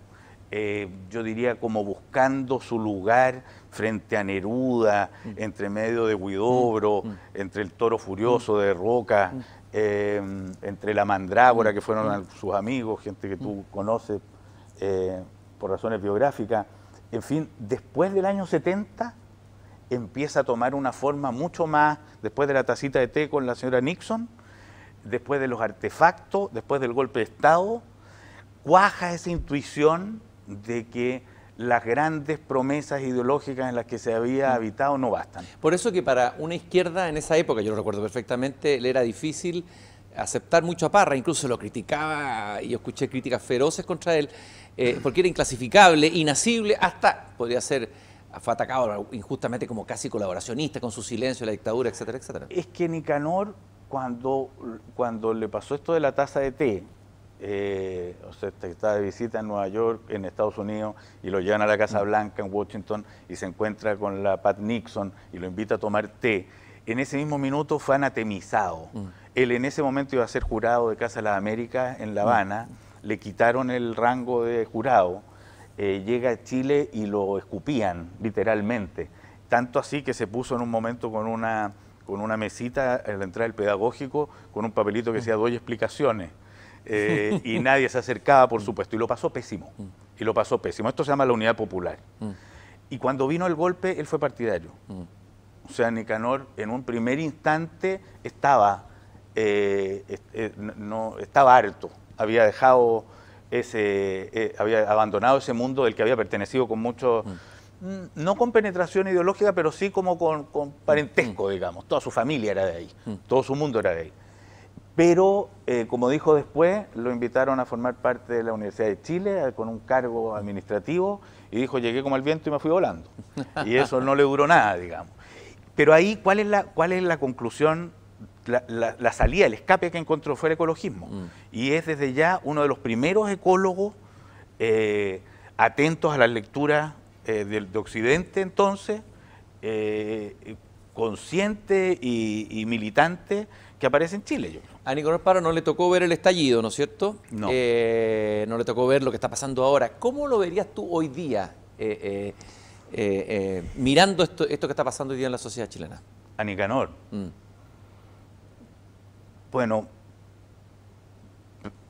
yo diría como buscando su lugar frente a Neruda, mm. entre medio de Huidobro mm, mm. entre el toro furioso de Roca, entre la mandrágora, que fueron sus amigos, gente que tú conoces por razones biográficas en fin, después del año 70 empieza a tomar una forma mucho más, después de la tacita de té con la señora Nixon, después de los artefactos, después del golpe de Estado, cuaja esa intuición de que las grandes promesas ideológicas en las que se había mm. habitado no bastan. Por eso que para una izquierda en esa época, yo lo recuerdo perfectamente, le era difícil aceptar mucho a Parra, incluso lo criticaba, y escuché críticas feroces contra él, eh, porque era inclasificable, inacible, hasta podría ser fue atacado injustamente como casi colaboracionista con su silencio, la dictadura, etcétera, etcétera. Es que Nicanor, cuando, cuando le pasó esto de la taza de té, eh, o sea, está de visita en Nueva York, en Estados Unidos, y lo llevan a la Casa Blanca en Washington y se encuentra con la Pat Nixon y lo invita a tomar té. En ese mismo minuto fue anatemizado. Mm. Él en ese momento iba a ser jurado de Casa de las Américas en La Habana, mm. le quitaron el rango de jurado, eh, llega a Chile y lo escupían literalmente, tanto así que se puso en un momento con una, con una mesita en la entrada del pedagógico, con un papelito que decía doy explicaciones, eh, y nadie se acercaba, por mm. supuesto, y lo pasó pésimo, mm. y lo pasó pésimo. Esto se llama la unidad popular. Y cuando vino el golpe, él fue partidario. O sea, Nicanor en un primer instante estaba eh, eh, no, estaba harto, había dejado ese, eh, había abandonado ese mundo del que había pertenecido con mucho, mm. Mm, no con penetración ideológica, pero sí como con, parentesco, mm. digamos. Toda su familia era de ahí, todo su mundo era de ahí. Pero, como dijo después, lo invitaron a formar parte de la Universidad de Chile con un cargo administrativo y dijo, llegué como el viento y me fui volando. Y eso no le duró nada, digamos. Pero ahí, ¿cuál es la, cuál es la conclusión la, salida, el escape que encontró fue el ecologismo. Mm. Y es desde ya uno de los primeros ecólogos eh, atentos a las lecturas eh, de, Occidente entonces, eh, consciente y, militante que aparece en Chile. A Nicolás no le tocó ver el estallido, ¿no es cierto? No. no le tocó ver lo que está pasando ahora. ¿Cómo lo verías tú hoy día, mirando esto, que está pasando hoy día en la sociedad chilena? A Nicanor. Mm. Bueno,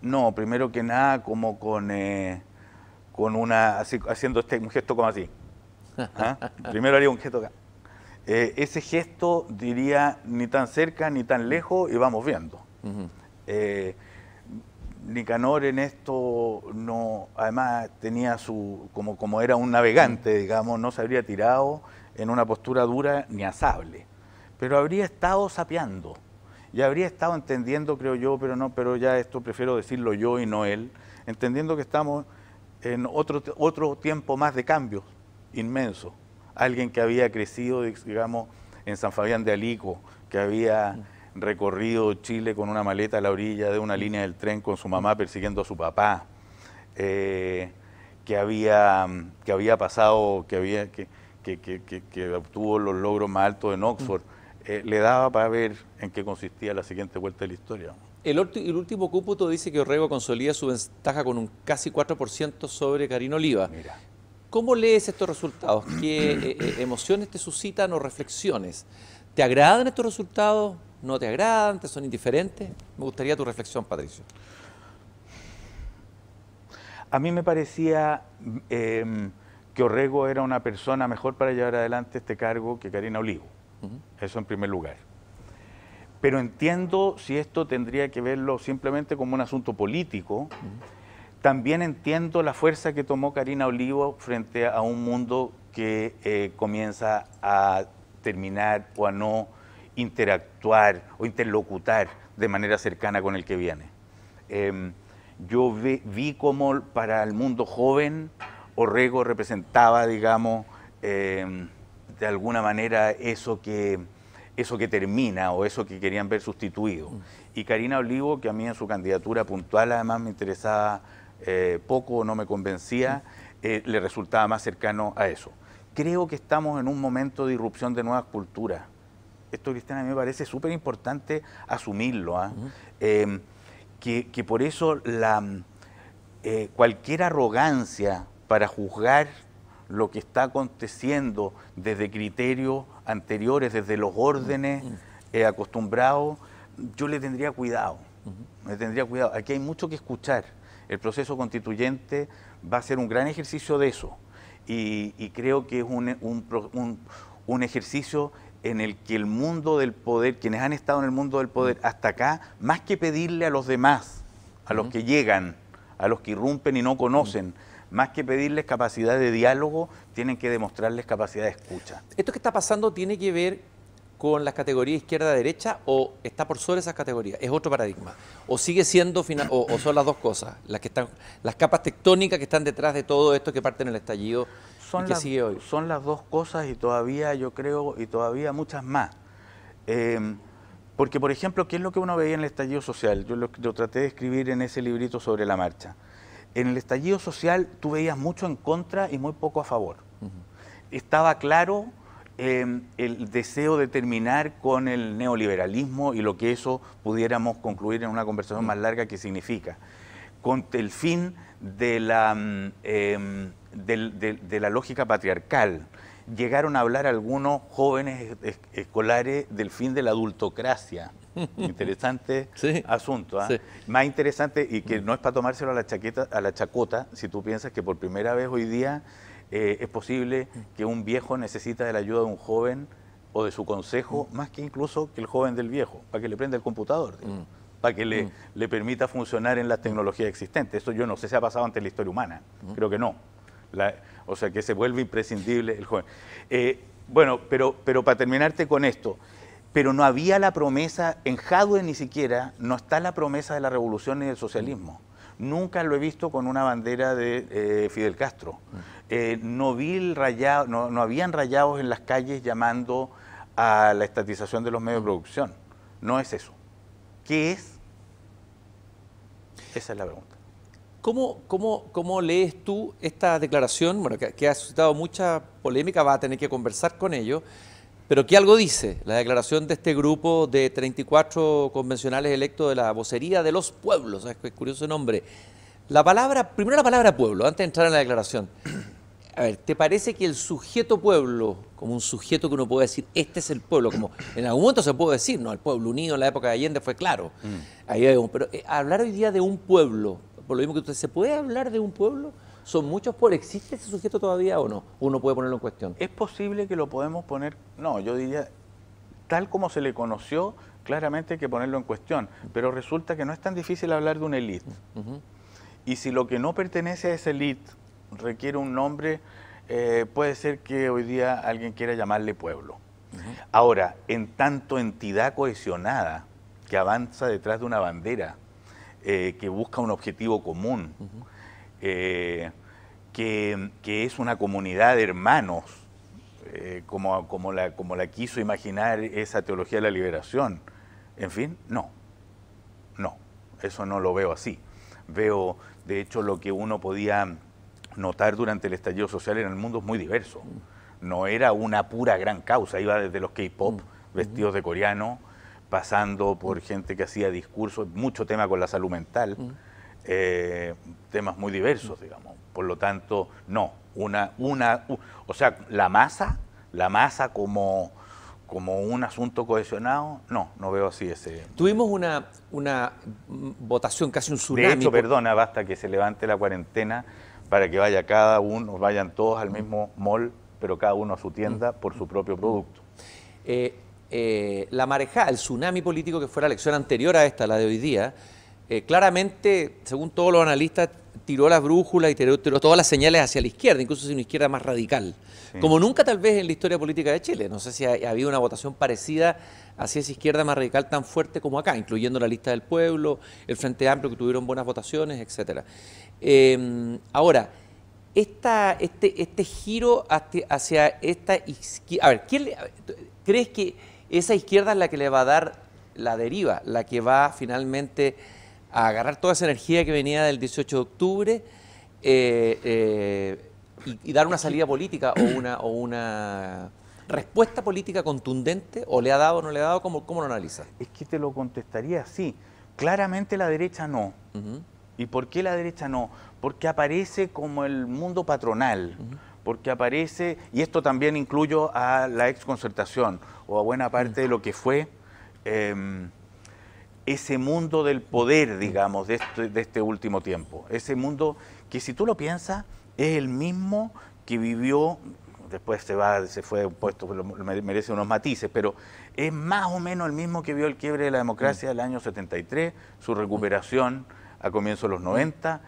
no, primero que nada como con, eh, con una, haciendo este, un gesto como así. ¿ah? primero haría un gesto eh, ese gesto diría ni tan cerca ni tan lejos y vamos viendo. Eh, Nicanor en esto no, además tenía su, como, como era un navegante, digamos, no se habría tirado en una postura dura ni asable, pero habría estado sapeando ya habría estado entendiendo, creo yo, pero no, pero ya esto prefiero decirlo yo y no él, entendiendo que estamos en otro, otro tiempo más de cambios inmenso. Alguien que había crecido, digamos, en San Fabián de Alico, que había recorrido Chile con una maleta a la orilla de una línea del tren con su mamá persiguiendo a su papá, eh, que, había, que había pasado, que, había, que, que, que, que obtuvo los logros más altos en Oxford. Eh, le daba para ver en qué consistía la siguiente vuelta de la historia. El, último cúmputo dice que Orrego consolida su ventaja con un casi 4% sobre Karina Oliva. Mira. ¿Cómo lees estos resultados? ¿Qué eh, eh, emociones te suscitan o reflexiones? ¿Te agradan estos resultados? ¿No te agradan? ¿Te son indiferentes? Me gustaría tu reflexión, Patricio. A mí me parecía em, que Orrego era una persona mejor para llevar adelante este cargo que Karina Olivo. Eso en primer lugar. Pero entiendo si esto tendría que verlo simplemente como un asunto político. También entiendo la fuerza que tomó Karina Olivo frente a un mundo que eh, comienza a terminar o a no interactuar o interlocutar de manera cercana con el que viene. Em, yo vi, como para el mundo joven Orrego representaba, digamos, em, de alguna manera eso que, eso que termina o eso que querían ver sustituido. Mm. Y Karina Olivo, que a mí en su candidatura puntual además me interesaba eh, poco no me convencía, mm. eh, le resultaba más cercano a eso. Creo que estamos en un momento de irrupción de nuevas culturas. Esto, Cristina, a mí me parece súper importante asumirlo. ¿ah? Mm. Eh, que, que, por eso la, cualquier arrogancia para juzgar lo que está aconteciendo desde criterios anteriores, desde los órdenes mm, mm. Eh, acostumbrados, yo le tendría cuidado. me tendría cuidado. Aquí hay mucho que escuchar. El proceso constituyente va a ser un gran ejercicio de eso. Y, creo que es un, un, ejercicio en el que el mundo del poder, quienes han estado en el mundo del poder mm. hasta acá, más que pedirle a los demás, a los que llegan, a los que irrumpen y no conocen, más que pedirles capacidad de diálogo, tienen que demostrarles capacidad de escucha. ¿Esto que está pasando tiene que ver con las categorías izquierda-derecha o está por sobre esas categorías? Es otro paradigma. ¿O sigue siendo, o, son las dos cosas, las, que están, las capas tectónicas que están detrás de todo esto que parte en el estallido son que las, sigue hoy? Son las dos cosas y todavía, yo creo, y todavía muchas más. Em, porque, por ejemplo, ¿qué es lo que uno veía en el estallido social? Yo lo yo traté de escribir en ese librito sobre la marcha en el estallido social tú veías mucho en contra y muy poco a favor. Estaba claro em, el deseo de terminar con el neoliberalismo y lo que eso pudiéramos concluir en una conversación más larga que significa, con el fin de la, mm, em, de la lógica patriarcal. Llegaron a hablar algunos jóvenes escolares del fin de la adultocracia Interesante asunto. ¿ah? Más interesante y que no es para tomárselo a la chaqueta, a la chacota, si tú piensas que por primera vez hoy día eh, es posible que un viejo necesita de la ayuda de un joven o de su consejo, mm. más que incluso que el joven del viejo, para que le prenda el computador, mm. para que le, mm. le, permita funcionar en las tecnologías existentes. Eso yo no sé si ha pasado ante la historia humana, creo que no. o sea, que se vuelve imprescindible el joven. Eh, bueno, pero, pero para terminarte con esto, pero no había la promesa, en Jadwe ni siquiera, no está la promesa de la revolución ni del socialismo. Nunca lo he visto con una bandera de eh, Fidel Castro. Mm. Eh, no, rayado, no, habían rayados en las calles llamando a la estatización de los medios de mm. producción. No es eso. ¿Qué es? Esa es la pregunta. ¿Cómo, cómo, lees tú esta declaración? Bueno, que, que ha suscitado mucha polémica, va a tener que conversar con ellos pero ¿qué algo dice la declaración de este grupo de 34 convencionales electos de la vocería de los pueblos, es curioso nombre. La palabra, primero la palabra pueblo, antes de entrar en la declaración. A ver, ¿te parece que el sujeto pueblo, como un sujeto que uno puede decir, este es el pueblo, como en algún momento se puede decir, no, el pueblo unido en la época de Allende fue claro. Mm. pero eh, hablar hoy día de un pueblo, por lo mismo que usted, ¿se puede hablar de un pueblo? ¿Son muchos por existe ese sujeto todavía o no? ¿Uno puede ponerlo en cuestión? Es posible que lo podemos poner, no, yo diría, tal como se le conoció, claramente hay que ponerlo en cuestión, pero resulta que no es tan difícil hablar de una élite. Y si lo que no pertenece a esa elite requiere un nombre, eh, puede ser que hoy día alguien quiera llamarle pueblo. Ahora, en tanto entidad cohesionada que avanza detrás de una bandera, eh, que busca un objetivo común, eh, que, es una comunidad de hermanos, eh, como, la, como la quiso imaginar esa teología de la liberación. En fin, no, no, eso no lo veo así. Veo, de hecho, lo que uno podía notar durante el estallido social en el mundo es muy diverso. No era una pura gran causa, iba desde los K-pop, vestidos de coreano, pasando por gente que hacía discursos, mucho tema con la salud mental. Eh, temas muy diversos, digamos. Por lo tanto, no, una, una, o sea, la masa, la masa como, como un asunto cohesionado, no, no veo así ese... Tuvimos una, una votación, casi un tsunami. De hecho, perdona, basta que se levante la cuarentena para que vaya cada uno, vayan todos al mismo mall, pero cada uno a su tienda mm. por su propio producto. Eh, eh, la marejada, el tsunami político que fue la elección anterior a esta, la de hoy día, eh, claramente, según todos los analistas, tiró las brújulas y tiró, todas las señales hacia la izquierda, incluso hacia una izquierda más radical. Como nunca tal vez en la historia política de Chile. No sé si ha, habido una votación parecida hacia esa izquierda más radical tan fuerte como acá, incluyendo la lista del pueblo, el Frente Amplio que tuvieron buenas votaciones, etc. Em, ahora, este, este, giro hacia, esta izquierda... A ver, ¿quién ¿crees que esa izquierda es la que le va a dar la deriva, la que va finalmente a agarrar toda esa energía que venía del 18 de octubre eh, eh, y, dar una salida política o una, o una respuesta política contundente, o le ha dado o no le ha dado, ¿cómo, lo analiza? Es que te lo contestaría así. Claramente la derecha no. ¿Y por qué la derecha no? Porque aparece como el mundo patronal. porque aparece, y esto también incluyo a la exconcertación o a buena parte de lo que fue em, ese mundo del poder, digamos, este, de este, último tiempo. Ese mundo que si tú lo piensas es el mismo que vivió después se va, se fue puesto, merece unos matices, pero es más o menos el mismo que vio el quiebre de la democracia del año 73, su recuperación a comienzos de los 90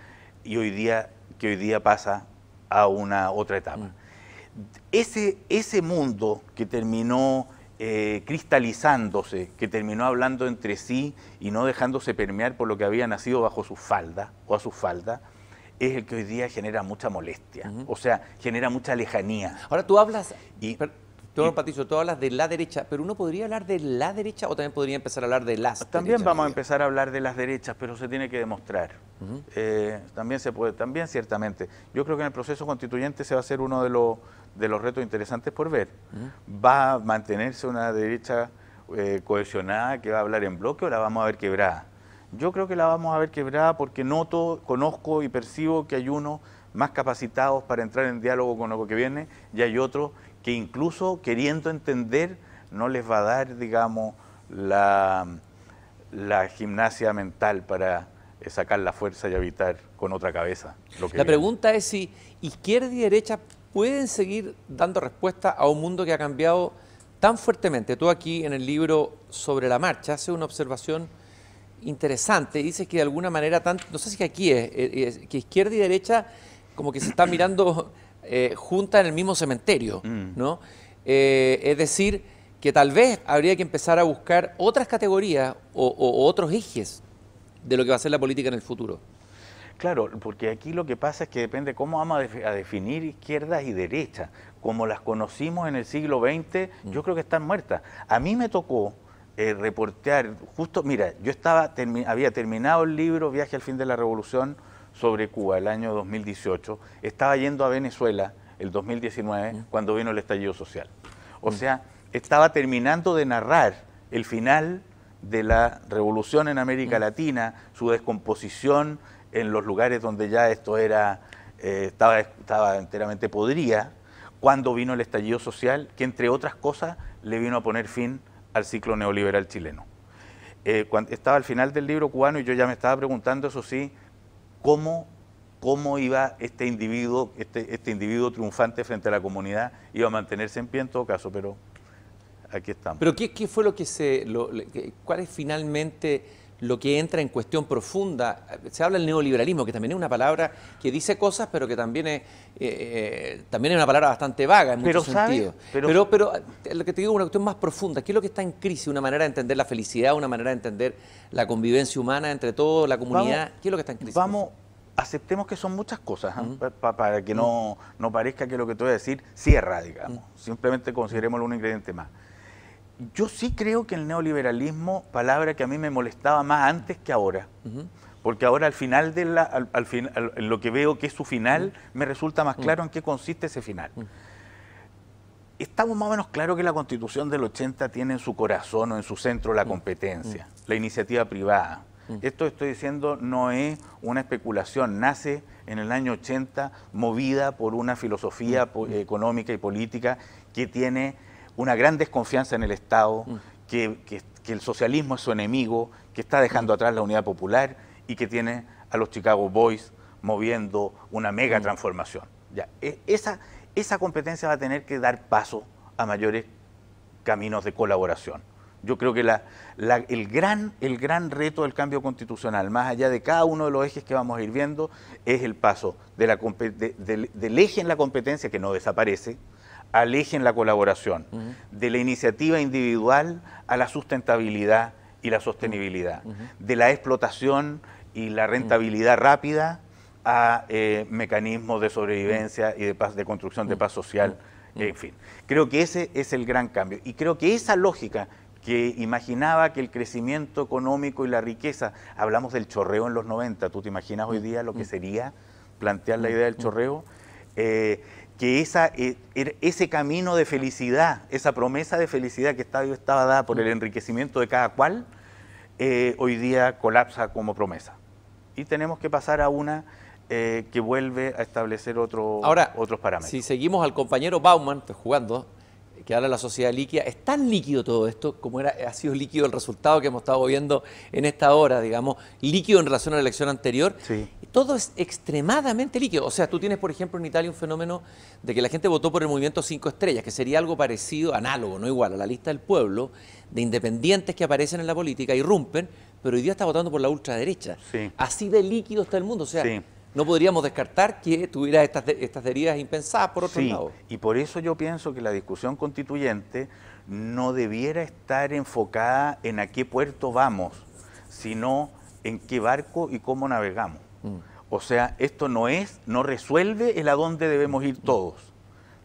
y hoy día que hoy día pasa a una otra etapa. Mm. Ese, ese mundo que terminó eh, cristalizándose, que terminó hablando entre sí y no dejándose permear por lo que había nacido bajo su falda o a su falda, es el que hoy día genera mucha molestia, o sea, genera mucha lejanía. Ahora tú hablas, y, tú, Patricio, tú hablas de la derecha, pero uno podría hablar de la derecha o también podría empezar a hablar de las También vamos a empezar a hablar de las derechas, pero se tiene que demostrar. Eh, también se puede, también ciertamente. Yo creo que en el proceso constituyente se va a ser uno de los de los retos interesantes por ver. ¿Va a mantenerse una derecha eh, cohesionada que va a hablar en bloque o la vamos a ver quebrada? Yo creo que la vamos a ver quebrada porque noto, conozco y percibo que hay uno más capacitados para entrar en diálogo con lo que viene y hay otros que incluso queriendo entender no les va a dar, digamos, la, la gimnasia mental para eh, sacar la fuerza y habitar con otra cabeza. la pregunta es si izquierda y derecha pueden seguir dando respuesta a un mundo que ha cambiado tan fuertemente. Tú aquí en el libro Sobre la Marcha haces una observación interesante. Dices que de alguna manera, tanto. no sé si aquí es, eh, eh, que izquierda y derecha como que se están mirando eh, juntas en el mismo cementerio, mm. ¿no? es decir, que tal vez habría que empezar a buscar otras categorías o otros ejes de lo que va a ser la política en el futuro. Claro, porque aquí lo que pasa es que depende cómo vamos a, definir izquierdas y derechas. Como las conocimos en el siglo XX, mm. yo creo que están muertas. A mí me tocó eh, reportear, justo, mira, yo estaba había terminado el libro Viaje al fin de la revolución sobre Cuba el año 2018, estaba yendo a Venezuela el 2019 mm. cuando vino el estallido social. O mm. sea, estaba terminando de narrar el final de la revolución en América Latina, su descomposición, en los lugares donde ya esto era, eh, estaba, estaba enteramente podría, cuando vino el estallido social, que entre otras cosas le vino a poner fin al ciclo neoliberal chileno. Eh, estaba al final del libro cubano y yo ya me estaba preguntando, eso sí, cómo, cómo iba este individuo, este, este individuo triunfante frente a la comunidad, iba a mantenerse en pie en todo caso, pero aquí estamos. Pero ¿qué, qué fue lo que se, cuál es finalmente lo que entra en cuestión profunda. Se habla del neoliberalismo, que también es una palabra que dice cosas, pero que también es, eh, eh, también es una palabra bastante vaga en muchos sentidos. Pero, pero, eh, lo que te digo es una cuestión más profunda. ¿Qué es lo que está en crisis? Una manera de entender la felicidad, una manera de entender la convivencia humana entre todos, la comunidad. ¿Qué es lo que está en crisis? Vamos, aceptemos que son muchas cosas, para, que no, no parezca que lo que te voy a decir cierra, digamos. Simplemente considerémoslo un ingrediente más yo sí creo que el neoliberalismo, palabra que a mí me molestaba más antes que ahora, porque ahora al final de la, al, lo que veo que es su final, me resulta más claro en qué consiste ese final. Estamos más o menos claro que la constitución del 80 tiene en su corazón o en su centro la competencia, la iniciativa privada. Esto estoy diciendo no es una especulación, nace en el año 80 movida por una filosofía económica y política que tiene una gran desconfianza en el Estado, mm. que, el socialismo es su enemigo, que está dejando atrás la unidad popular y que tiene a los Chicago Boys moviendo una mega mm. transformación. Ya, e, esa, esa competencia va a tener que dar paso a mayores caminos de colaboración. Yo creo que el, gran, el gran reto del cambio constitucional, más allá de cada uno de los ejes que vamos a ir viendo, es el paso de la, del eje en la competencia, que no desaparece, alejen la colaboración de la iniciativa individual a la sustentabilidad y la sostenibilidad, de la explotación y la rentabilidad rápida a eh, mecanismos de sobrevivencia y de, de construcción de paz social, en fin. Creo que ese es el gran cambio y creo que esa lógica que imaginaba que el crecimiento económico y la riqueza, hablamos del chorreo en los 90, ¿tú te imaginas hoy mm. día lo que mm. sería plantear la mm. idea del chorreo? Eh, que eh, ese camino de felicidad, esa promesa de felicidad que estaba, estaba dada por el mm. enriquecimiento de cada cual, eh, hoy día colapsa como promesa. Y tenemos que pasar a una eh, que vuelve a establecer otro, otros parámetros. Si seguimos al compañero Bauman, estoy pues, jugando, que habla la sociedad líquida, es tan líquido todo esto como era, ha sido líquido el resultado que hemos estado viendo en esta hora, digamos, líquido en relación a la elección anterior. Todo es extremadamente líquido. O sea, tú tienes, por ejemplo, en Italia un fenómeno de que la gente votó por el movimiento Cinco Estrellas, que sería algo parecido, análogo, no igual, a la lista del pueblo, de independientes que aparecen en la política, irrumpen, pero hoy día está votando por la ultraderecha. Así de líquido está el mundo. O sea, no podríamos descartar que tuviera estas, estas impensadas por otro sí, lado. Y por eso yo pienso que la discusión constituyente no debiera estar enfocada en a qué puerto vamos, sino en qué barco y cómo navegamos. Mm. O sea, esto no es, no resuelve el a dónde debemos ir mm. todos.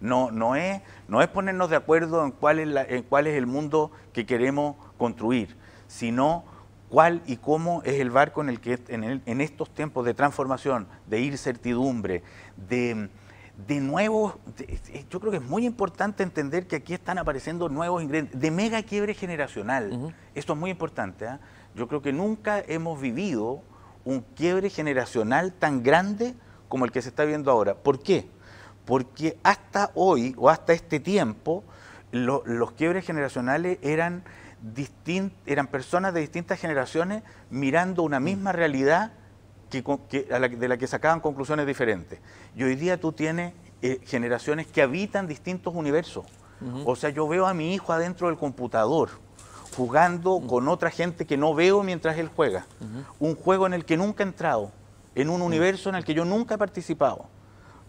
No, no, es, no es ponernos de acuerdo en cuál es, la, en cuál es el mundo que queremos construir, sino cuál y cómo es el barco en el que en, estos tiempos de transformación, de incertidumbre, de, de nuevos, yo creo que es muy importante entender que aquí están apareciendo nuevos ingredientes, de mega quiebre generacional. Esto es muy importante. ¿ah? Yo creo que nunca hemos vivido un quiebre generacional tan grande como el que se está viendo ahora. ¿Por qué? Porque hasta hoy o hasta este tiempo los quiebres generacionales eran eran personas de distintas generaciones mirando una misma realidad que, de la que sacaban conclusiones diferentes. Y hoy día tú tienes eh, generaciones que habitan distintos universos. O sea, yo veo a mi hijo adentro del computador jugando con otra gente que no veo mientras él juega. Un juego en el que nunca he entrado, en un universo en el que yo nunca he participado.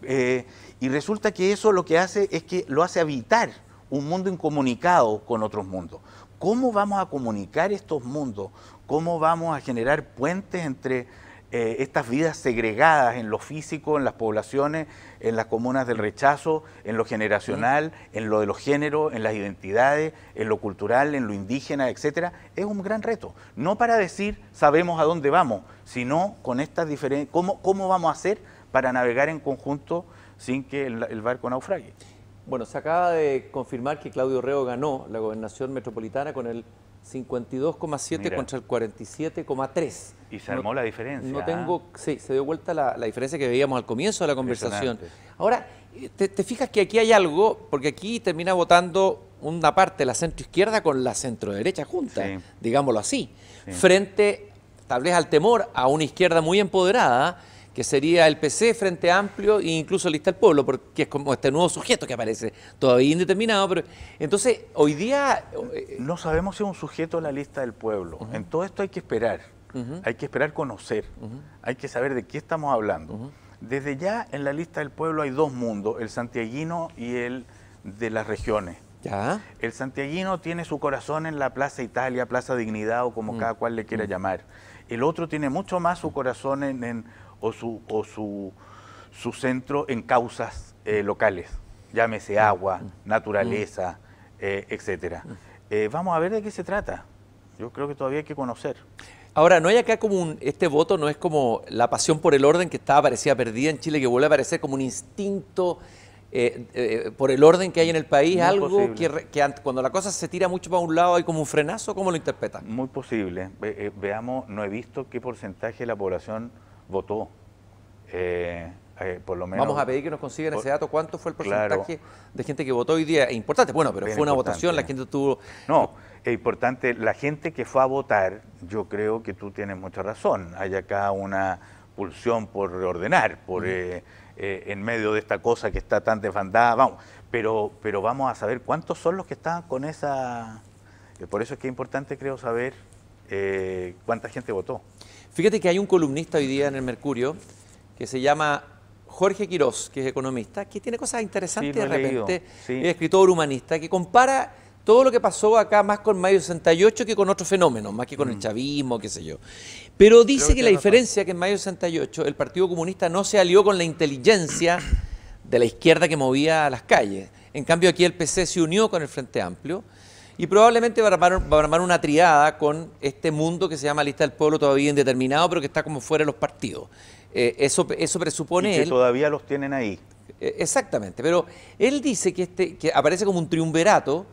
Eh, y resulta que eso lo que hace es que lo hace habitar un mundo incomunicado con otros mundos. ¿Cómo vamos a comunicar estos mundos? ¿Cómo vamos a generar puentes entre eh, estas vidas segregadas en lo físico, en las poblaciones, en las comunas del rechazo, en lo generacional, en lo de los géneros, en las identidades, en lo cultural, en lo indígena, etcétera, es un gran reto. No para decir sabemos a dónde vamos, sino con estas diferencias, cómo, vamos a hacer para navegar en conjunto sin que el barco naufrague. Bueno, se acaba de confirmar que Claudio Reo ganó la gobernación metropolitana con el 52,7 contra el 47,3. Y se armó la diferencia. No ¿ah? tengo, sí, se dio vuelta la, diferencia que veíamos al comienzo de la conversación. Ahora, te, fijas que aquí hay algo, porque aquí termina votando una parte, la centro izquierda con la centroderecha junta, digámoslo así, frente tal vez al temor a una izquierda muy empoderada que sería el PC, Frente Amplio e incluso Lista del Pueblo, porque es como este nuevo sujeto que aparece, todavía indeterminado, pero entonces hoy día... Eh, no sabemos si es un sujeto en la Lista del Pueblo, en todo esto hay que esperar, hay que esperar conocer, hay que saber de qué estamos hablando. Desde ya en la Lista del Pueblo hay dos mundos, el santiaguino y el de las regiones. El santiaguino tiene su corazón en la Plaza Italia, Plaza Dignidad o como mm. cada cual le quiera mm. llamar. El otro tiene mucho más su corazón en o su, o su, centro en causas eh, locales, llámese agua, naturaleza, eh, etc. Eh, vamos a ver de qué se trata. Yo creo que todavía hay que conocer. Ahora, ¿no hay acá como un, este voto no es como la pasión por el orden que estaba parecía perdida en Chile, que vuelve a aparecer como un instinto eh, por el orden que hay en el país, algo que, cuando la cosa se tira mucho para un lado hay como un frenazo, ¿cómo lo interpreta? Muy posible. veamos, no he visto qué porcentaje de la población votó. Eh, eh, por lo menos, Vamos a pedir que nos consigan ese dato. ¿Cuánto fue el porcentaje de gente que votó hoy día? es Importante, bueno, pero fue una votación, la gente tuvo... No, es importante, la gente que fue a votar, yo creo que tú tienes mucha razón. Hay acá una pulsión por reordenar, por... Eh, en medio de esta cosa que está tan desbandada, vamos, pero, pero vamos a saber cuántos son los que están con esa... por eso es que es importante, creo, saber cuánta gente votó. Fíjate que hay un columnista hoy día en el Mercurio que se llama Jorge Quirós, que es economista, que tiene cosas interesantes de repente, es escritor humanista, que compara todo lo que pasó acá más con mayo 68 que con otros fenómenos, más que con el mm. chavismo, qué sé yo. Pero dice que, la diferencia es que en mayo 68 el Partido Comunista no se alió con la inteligencia de la izquierda que movía a las calles. En cambio aquí el PC se unió con el Frente Amplio y probablemente va a, armar, una triada con este mundo que se llama Lista del Pueblo todavía indeterminado, pero que está como fuera de los partidos. Eh, eso, eso presupone... que todavía los tienen ahí. E, exactamente, pero él dice que, este, que aparece como un triunverato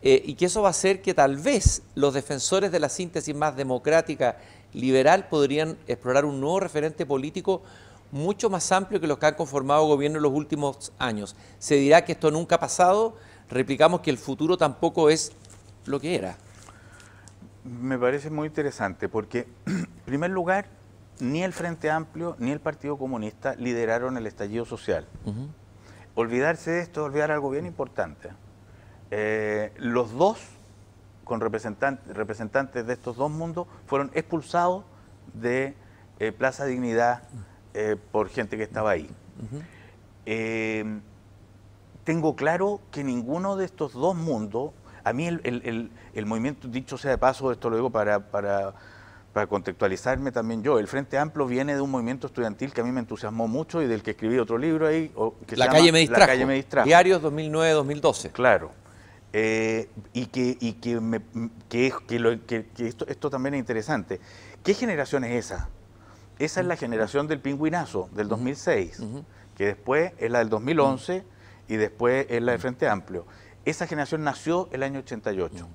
eh, y que eso va a hacer que tal vez los defensores de la síntesis más democrática, liberal, podrían explorar un nuevo referente político mucho más amplio que los que han conformado gobierno en los últimos años. Se dirá que esto nunca ha pasado, replicamos que el futuro tampoco es lo que era. Me parece muy interesante porque, en primer lugar, ni el Frente Amplio ni el Partido Comunista lideraron el estallido social. Olvidarse de esto es olvidar algo bien importante. Eh, los dos, con representantes, de estos dos mundos, fueron expulsados de eh, Plaza Dignidad eh, por gente que estaba ahí tengo claro que ninguno de estos dos mundos, a mí el, movimiento, dicho sea de paso, esto lo digo para, para, contextualizarme también yo, el Frente Amplio viene de un movimiento estudiantil que a mí me entusiasmó mucho y del que escribí otro libro ahí. Que la, calle la calle me distrajo. Diarios 2009-2012. Claro. Eh, y que, y que, que, esto, esto también es interesante. ¿Qué generación es esa? Esa es la generación del pingüinazo del 2006, que después es la del 2011, y después es la de Frente Amplio. Esa generación nació el año 88.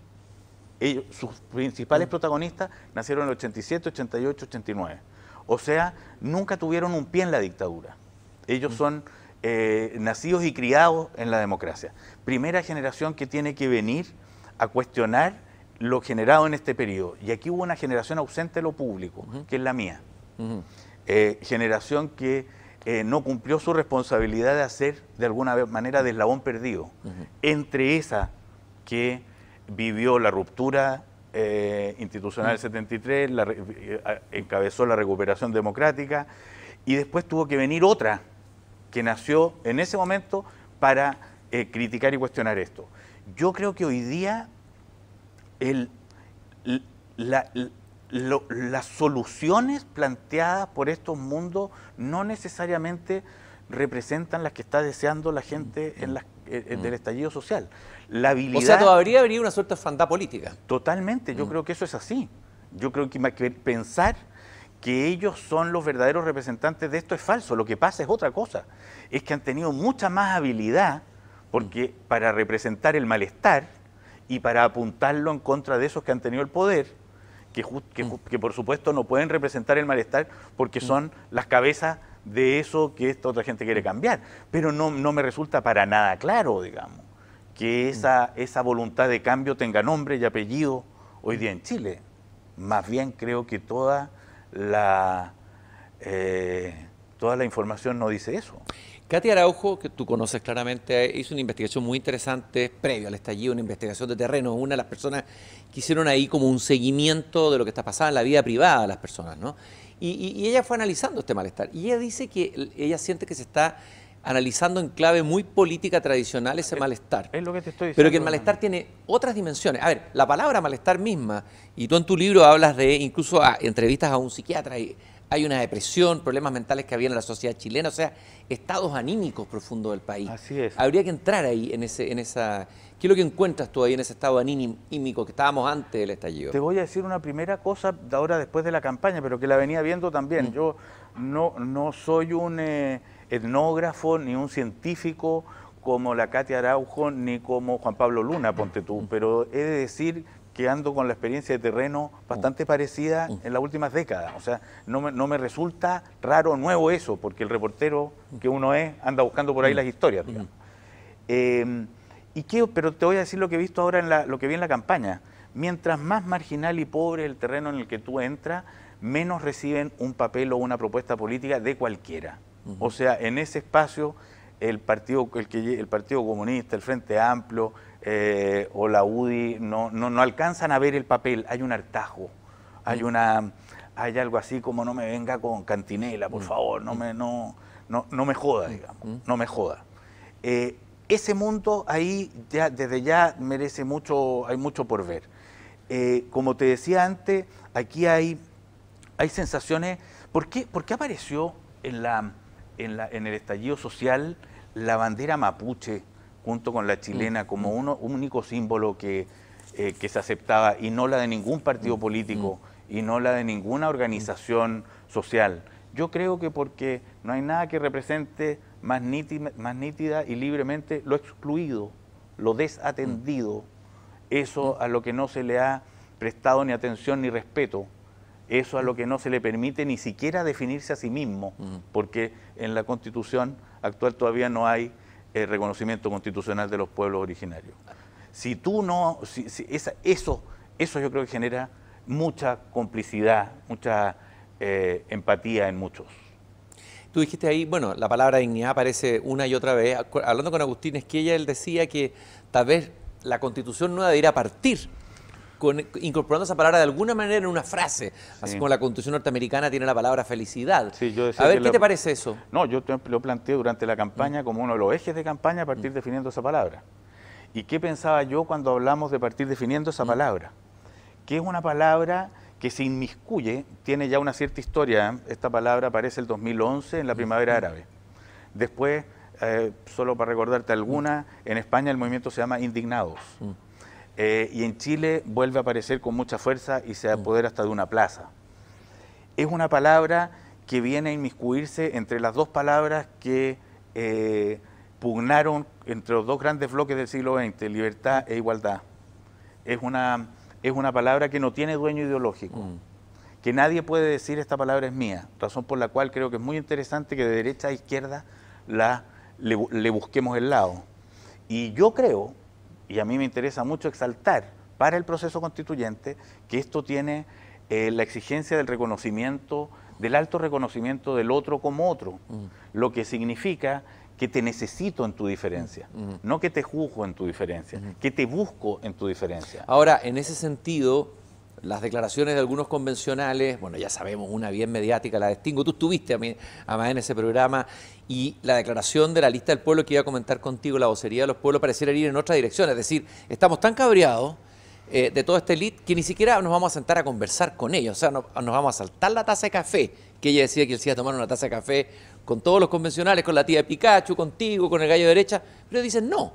Ellos, sus principales protagonistas nacieron en el 87, 88, 89. O sea, nunca tuvieron un pie en la dictadura. Ellos son eh, nacidos y criados en la democracia. Primera generación que tiene que venir a cuestionar lo generado en este periodo. Y aquí hubo una generación ausente de lo público, que es la mía. Eh, generación que eh, no cumplió su responsabilidad de hacer de alguna manera de eslabón perdido entre esa que vivió la ruptura eh, institucional del 73, mm. eh, encabezó la recuperación democrática y después tuvo que venir otra que nació en ese momento para criticar y cuestionar esto. Yo creo que hoy día la, las soluciones planteadas por estos mundos no necesariamente representan las que está deseando la gente mm, en las, mm, eh, mm. del estallido social. La habilidad, o sea, todavía habría una suerte de fandá política. Totalmente, yo creo que eso es así. Yo creo que pensar que ellos son los verdaderos representantes de esto es falso. Lo que pasa es otra cosa. Es que han tenido mucha más habilidad porque para representar el malestar y para apuntarlo en contra de esos que han tenido el poder, Mm. que, por supuesto no pueden representar el malestar porque mm. son las cabezas de eso que esta otra gente quiere mm. cambiar. Pero no, me resulta para nada claro, digamos, que esa, esa voluntad de cambio tenga nombre y apellido hoy día en Chile. Más bien creo que toda la, eh, toda la información no dice eso. Katy Araujo, que tú conoces claramente, hizo una investigación muy interesante previo al estallido, una investigación de terreno, una de las personas que hicieron ahí como un seguimiento de lo que está pasando en la vida privada de las personas, ¿no? Y, ella fue analizando este malestar. Y ella dice que ella siente que se está analizando en clave muy política tradicional ese malestar. Es lo que te estoy diciendo. Pero que el malestar tiene otras dimensiones. A ver, la palabra malestar misma, y tú en tu libro hablas de incluso a entrevistas a un psiquiatra y hay una depresión, problemas mentales que había en la sociedad chilena, o sea, estados anímicos profundos del país. Así es. Habría que entrar ahí en, ese, en esa... ¿Qué es lo que encuentras tú ahí en ese estado anímico que estábamos antes del estallido? Te voy a decir una primera cosa de ahora después de la campaña, pero que la venía viendo también. Mm. Yo no, no soy un eh, etnógrafo ni un científico como la Katia Araujo ni como Juan Pablo Luna, ponte tú, mm. pero he de decir que ando con la experiencia de terreno bastante mm. parecida mm. en las últimas décadas. O sea, no me, resulta raro nuevo eso, porque el reportero mm. que uno es anda buscando por ahí las historias. Digamos. Em, ¿y qué? Pero te voy a decir lo que he visto ahora, en la, lo que vi en la campaña. Mientras más marginal y pobre el terreno en el que tú entras, menos reciben un papel o una propuesta política de cualquiera. Mm-hmm. O sea, en ese espacio el Partido, el, que, el partido Comunista, el Frente Amplio, eh, o la UDI no, no, alcanzan a ver el papel, hay un hartajo hay mm. una hay algo así como no me venga con cantinela, por mm. favor, no mm. me, no, no, me joda, digamos, no me joda. Eh, ese mundo ahí ya, desde ya merece mucho, hay mucho por ver. Eh, como te decía antes, aquí hay, hay sensaciones. ¿Por qué, apareció la, en, en el estallido social la bandera mapuche? junto con la mm. chilena como mm. uno, un único símbolo eh, que, se aceptaba y no la de ningún partido mm. político y no la de ninguna organización social. Yo creo que porque no hay nada que represente más nítida y libremente lo excluido, lo desatendido, eso a lo que no se le ha prestado ni atención ni respeto, eso a lo que no se le permite ni siquiera definirse a sí mismo, porque en la constitución actual todavía no hay el eh, reconocimiento constitucional de los pueblos originarios. Si tú no, eso, eso yo creo que genera mucha complicidad, mucha eh, empatía en muchos. Tú dijiste ahí, bueno, la palabra dignidad aparece una y otra vez. Hablando con Agustín Esquella, él decía que tal vez la constitución no a partir incorporando esa palabra de alguna manera en una frase. Así como la Constitución norteamericana tiene la palabra felicidad. a ver, ¿qué te parece eso? No, yo lo planteé durante la campaña como uno de los ejes de campaña a partir mm. definiendo esa palabra. ¿Y qué pensaba yo cuando hablamos de partir definiendo esa mm. palabra? Que es una palabra que se inmiscuye, tiene ya una cierta historia. ¿eh? Esta palabra aparece el 2011 en la mm. primavera árabe. Después, eh, solo para recordarte alguna, en España el movimiento se llama Indignados. Eh, y en Chile vuelve a aparecer con mucha fuerza y se apodera hasta de una plaza. Es una palabra que viene a inmiscuirse entre las dos palabras que eh, pugnaron entre los dos grandes bloques del siglo XX, libertad e igualdad. Es una, es una palabra que no tiene dueño ideológico, mm. que nadie puede decir esta palabra es mía, razón por la cual creo que es muy interesante que de derecha a izquierda la, le busquemos el lado. Y yo creo, y a mí me interesa mucho exaltar para el proceso constituyente que esto tiene eh, la exigencia del reconocimiento, del alto reconocimiento del otro como otro, mm. lo que significa que te necesito en tu diferencia, mm. Mm. no que te juzgo en tu diferencia, que te busco en tu diferencia. Ahora, en ese sentido, las declaraciones de algunos convencionales, bueno, ya sabemos, una bien mediática, la distingo, tú estuviste a mí, a en ese programa, y la declaración de la lista del pueblo que iba a comentar contigo, la vocería de los pueblos, pareciera ir en otra dirección, es decir, estamos tan cabreados eh, de toda esta elite que ni siquiera nos vamos a sentar a conversar con ellos, o sea, nos vamos a saltar la taza de café, que ella decía que él se iba a tomar una taza de café con todos los convencionales, con la tía de Pikachu, contigo, con el gallo derecha, pero dicen no.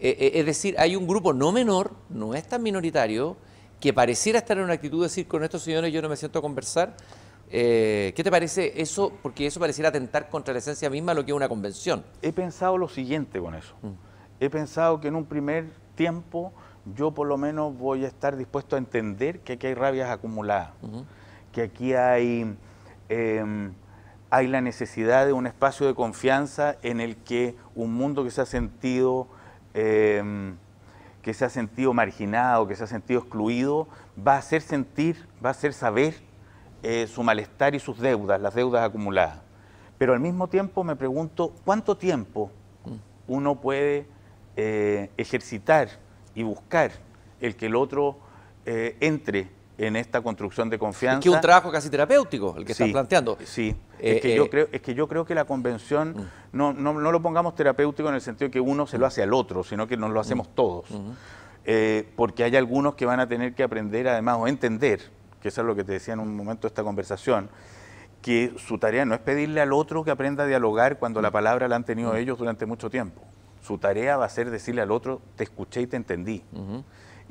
Eh, eh, es decir, hay un grupo no menor, no es tan minoritario, que pareciera estar en una actitud de decir, con estos señores yo no me siento a conversar, eh, ¿Qué te parece eso? Porque eso pareciera atentar contra la esencia misma lo que es una convención. He pensado lo siguiente con eso. Mm. He pensado que en un primer tiempo yo por lo menos voy a estar dispuesto a entender que aquí hay rabias acumuladas, que aquí hay, em, hay la necesidad de un espacio de confianza en el que un mundo que se ha sentido... Em, que se ha sentido marginado, que se ha sentido excluido, va a hacer sentir, va a hacer saber eh, su malestar y sus deudas, las deudas acumuladas. Pero al mismo tiempo me pregunto cuánto tiempo mm. uno puede eh, ejercitar y buscar el que el otro eh, entre en esta construcción de confianza. Es que un trabajo casi terapéutico el que sí, planteando. Sí, eh, es, que yo eh, creo, es que yo creo que la convención, mm. no, no, lo pongamos terapéutico en el sentido de que uno se lo hace al otro, sino que nos lo mm. hacemos todos. Mm. Eh, porque hay algunos que van a tener que aprender además o entender, que eso es lo que te decía en un momento de esta conversación, que su tarea no es pedirle al otro que aprenda a dialogar cuando la palabra la han tenido ellos durante mucho tiempo. Su tarea va a ser decirle al otro, te escuché y te entendí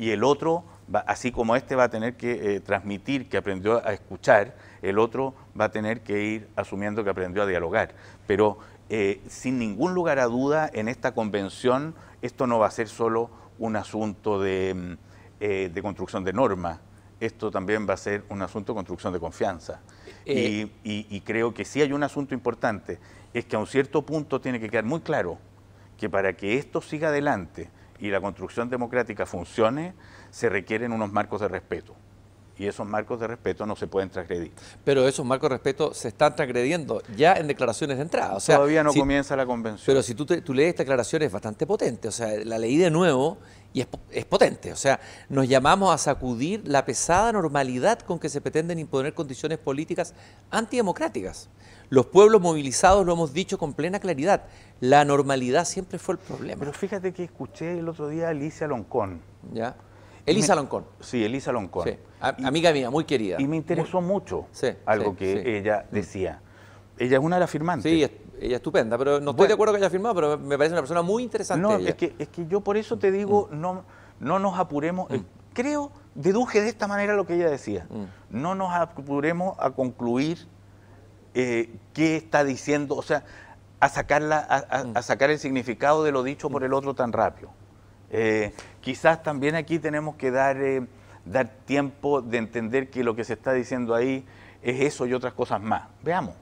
y el otro, así como este va a tener que eh, transmitir que aprendió a escuchar, el otro va a tener que ir asumiendo que aprendió a dialogar. Pero eh, sin ningún lugar a duda, en esta convención esto no va a ser solo un asunto de, mm, eh, construcción de normas, esto también va a ser un asunto de construcción de confianza. y, y, creo que sí hay un asunto importante, es que a un cierto punto tiene que quedar muy claro que para que esto siga adelante y la construcción democrática funcione, se requieren unos marcos de respeto y esos marcos de respeto no se pueden transgredir. Pero esos marcos de respeto se están transgrediendo ya en declaraciones de entrada. O sea, Todavía no comienza la convención. Pero si tú, lees esta lees es bastante potente, o sea, la leí de nuevo y es, potente. O sea, nos llamamos a sacudir la pesada normalidad con que se pretenden imponer condiciones políticas antidemocráticas. Los pueblos movilizados lo hemos dicho con plena claridad. La normalidad siempre fue el problema. Pero fíjate que escuché el otro día a Alicia Loncón. Ya Elisa Loncón. Sí, Elisa Loncón. amiga mía, muy querida. Y me interesó mucho algo que ella mm. decía. Ella es una de las firmantes. Sí, ella es estupenda, pero no estoy de acuerdo que haya firmado, pero me parece una persona muy interesante. No, Es, que, es que yo por eso te digo, mm. no, no nos apuremos. Eh, mm. Creo, deduje de esta manera lo que ella decía. No nos apuremos a concluir eh, qué está diciendo, o sea, a, sacarla, a sacar el significado de lo dicho por el otro tan rápido. Eh, quizás también aquí tenemos que dar, eh, dar tiempo de entender que lo que se está diciendo ahí es eso y otras cosas más. Veamos,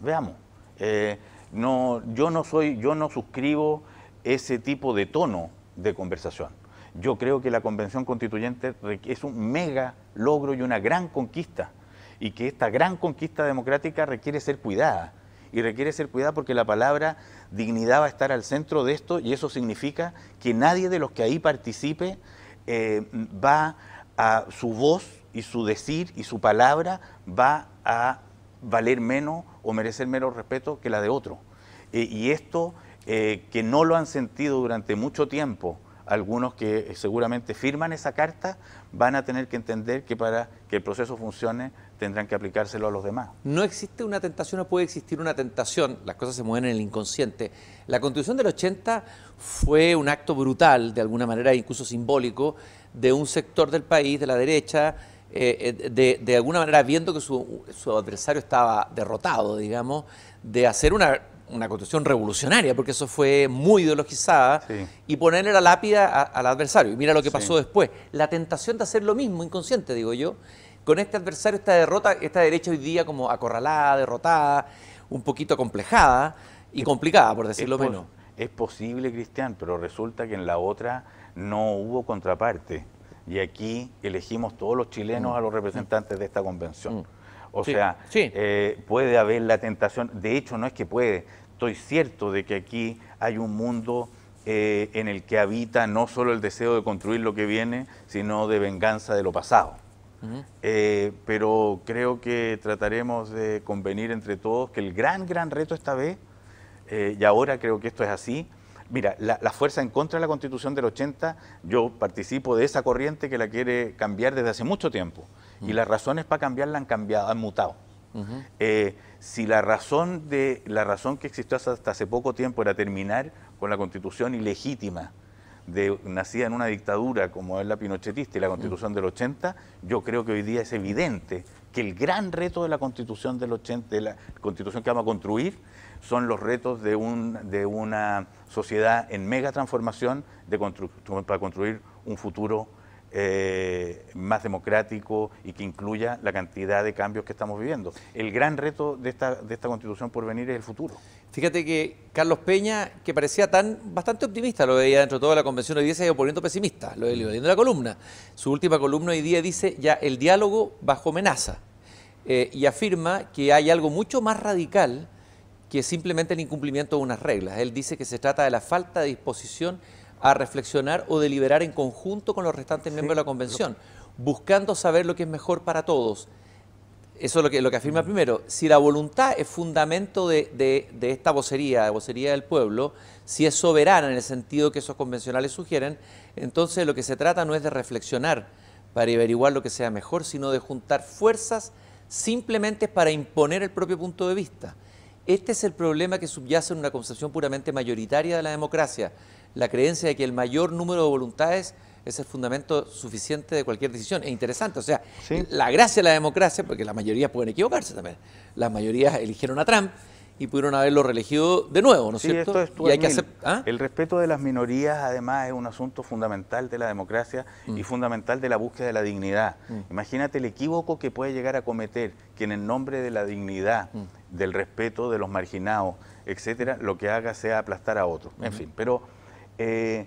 veamos. Eh, yo no soy, yo no suscribo ese tipo de tono de conversación. Yo creo que la convención constituyente es un mega logro y una gran conquista, y que esta gran conquista democrática requiere ser cuidada y requiere ser cuidado porque la palabra dignidad va a estar al centro de esto y eso significa que nadie de los que ahí participe eh, va a su voz y su decir y su palabra va a valer menos o merecer menos respeto que la de otro. Eh, y esto eh, que no lo han sentido durante mucho tiempo, algunos que seguramente firman esa carta van a tener que entender que para que el proceso funcione tendrán que aplicárselo a los demás. No existe una tentación no puede existir una tentación, las cosas se mueven en el inconsciente. La constitución del 80 fue un acto brutal, de alguna manera incluso simbólico, de un sector del país, de la derecha, eh, eh, de, alguna manera viendo que su, adversario estaba derrotado, digamos, de hacer una, constitución revolucionaria, porque eso fue muy ideologizada, y ponerle la lápida al adversario. Y mira lo que pasó después. La tentación de hacer lo mismo, inconsciente, digo yo, con este adversario, esta derrota, esta derecha hoy día como acorralada, derrotada, un poquito complejada y complicada, por decirlo lo menos. Es posible, Cristian, pero resulta que en la otra no hubo contraparte. Y aquí elegimos todos los chilenos mm. a los representantes de esta convención. Mm. O sea, eh, puede haber la tentación, de hecho no es que puede, estoy cierto de que aquí hay un mundo eh, en el que habita no solo el deseo de construir lo que viene, sino de venganza de lo pasado. Eh, pero creo que trataremos de convenir entre todos que el gran, gran reto esta vez, eh, y ahora creo que esto es así, mira, la, fuerza en contra de la constitución del 80, yo participo de esa corriente que la quiere cambiar desde hace mucho tiempo, y las razones para cambiarla han cambiado, han mutado. Eh, si la razón, de, la razón que existió hasta hace poco tiempo era terminar con la constitución ilegítima, de, nacida en una dictadura como es la pinochetista y la constitución del 80, yo creo que hoy día es evidente que el gran reto de la constitución del 80, de la constitución que vamos a construir, son los retos de, un, de una sociedad en mega transformación de para construir un futuro eh, más democrático y que incluya la cantidad de cambios que estamos viviendo. El gran reto de esta, de esta constitución por venir es el futuro. Fíjate que Carlos Peña, que parecía tan bastante optimista, lo veía dentro de toda la convención, de día se ha poniendo pesimista, lo veía de la columna. Su última columna hoy día dice ya el diálogo bajo amenaza eh, y afirma que hay algo mucho más radical que simplemente el incumplimiento de unas reglas. Él dice que se trata de la falta de disposición a reflexionar o deliberar en conjunto con los restantes miembros de la convención, buscando saber lo que es mejor para todos. Eso es lo que, lo que afirma mm. primero. Si la voluntad es fundamento de, esta vocería, de vocería del pueblo, si es soberana en el sentido que esos convencionales sugieren, entonces lo que se trata no es de reflexionar para averiguar lo que sea mejor, sino de juntar fuerzas simplemente para imponer el propio punto de vista. Este es el problema que subyace en una concepción puramente mayoritaria de la democracia, la creencia de que el mayor número de voluntades es el fundamento suficiente de cualquier decisión. Es interesante, o sea, la gracia de la democracia, porque las mayorías pueden equivocarse también, las mayorías eligieron a Trump y pudieron haberlo reelegido de nuevo, ¿no es cierto? y hay que aceptar ¿ah? El respeto de las minorías además es un asunto fundamental de la democracia y mm. fundamental de la búsqueda de la dignidad. Mm. Imagínate el equívoco que puede llegar a cometer quien en nombre de la dignidad, mm. del respeto de los marginados, etcétera, lo que haga sea aplastar a otro. En fin, pero eh,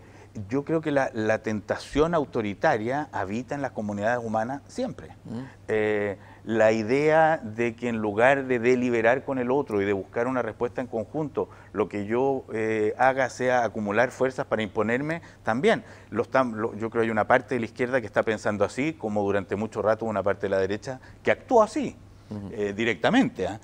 yo creo que la, tentación autoritaria habita en las comunidades humanas siempre. Mm. Eh, la idea de que en lugar de deliberar con el otro y de buscar una respuesta en conjunto, lo que yo eh, haga sea acumular fuerzas para imponerme también. yo creo que hay una parte de la izquierda que está pensando así, como durante mucho rato una parte de la derecha que actúa así, mm. directamente. ¿ah?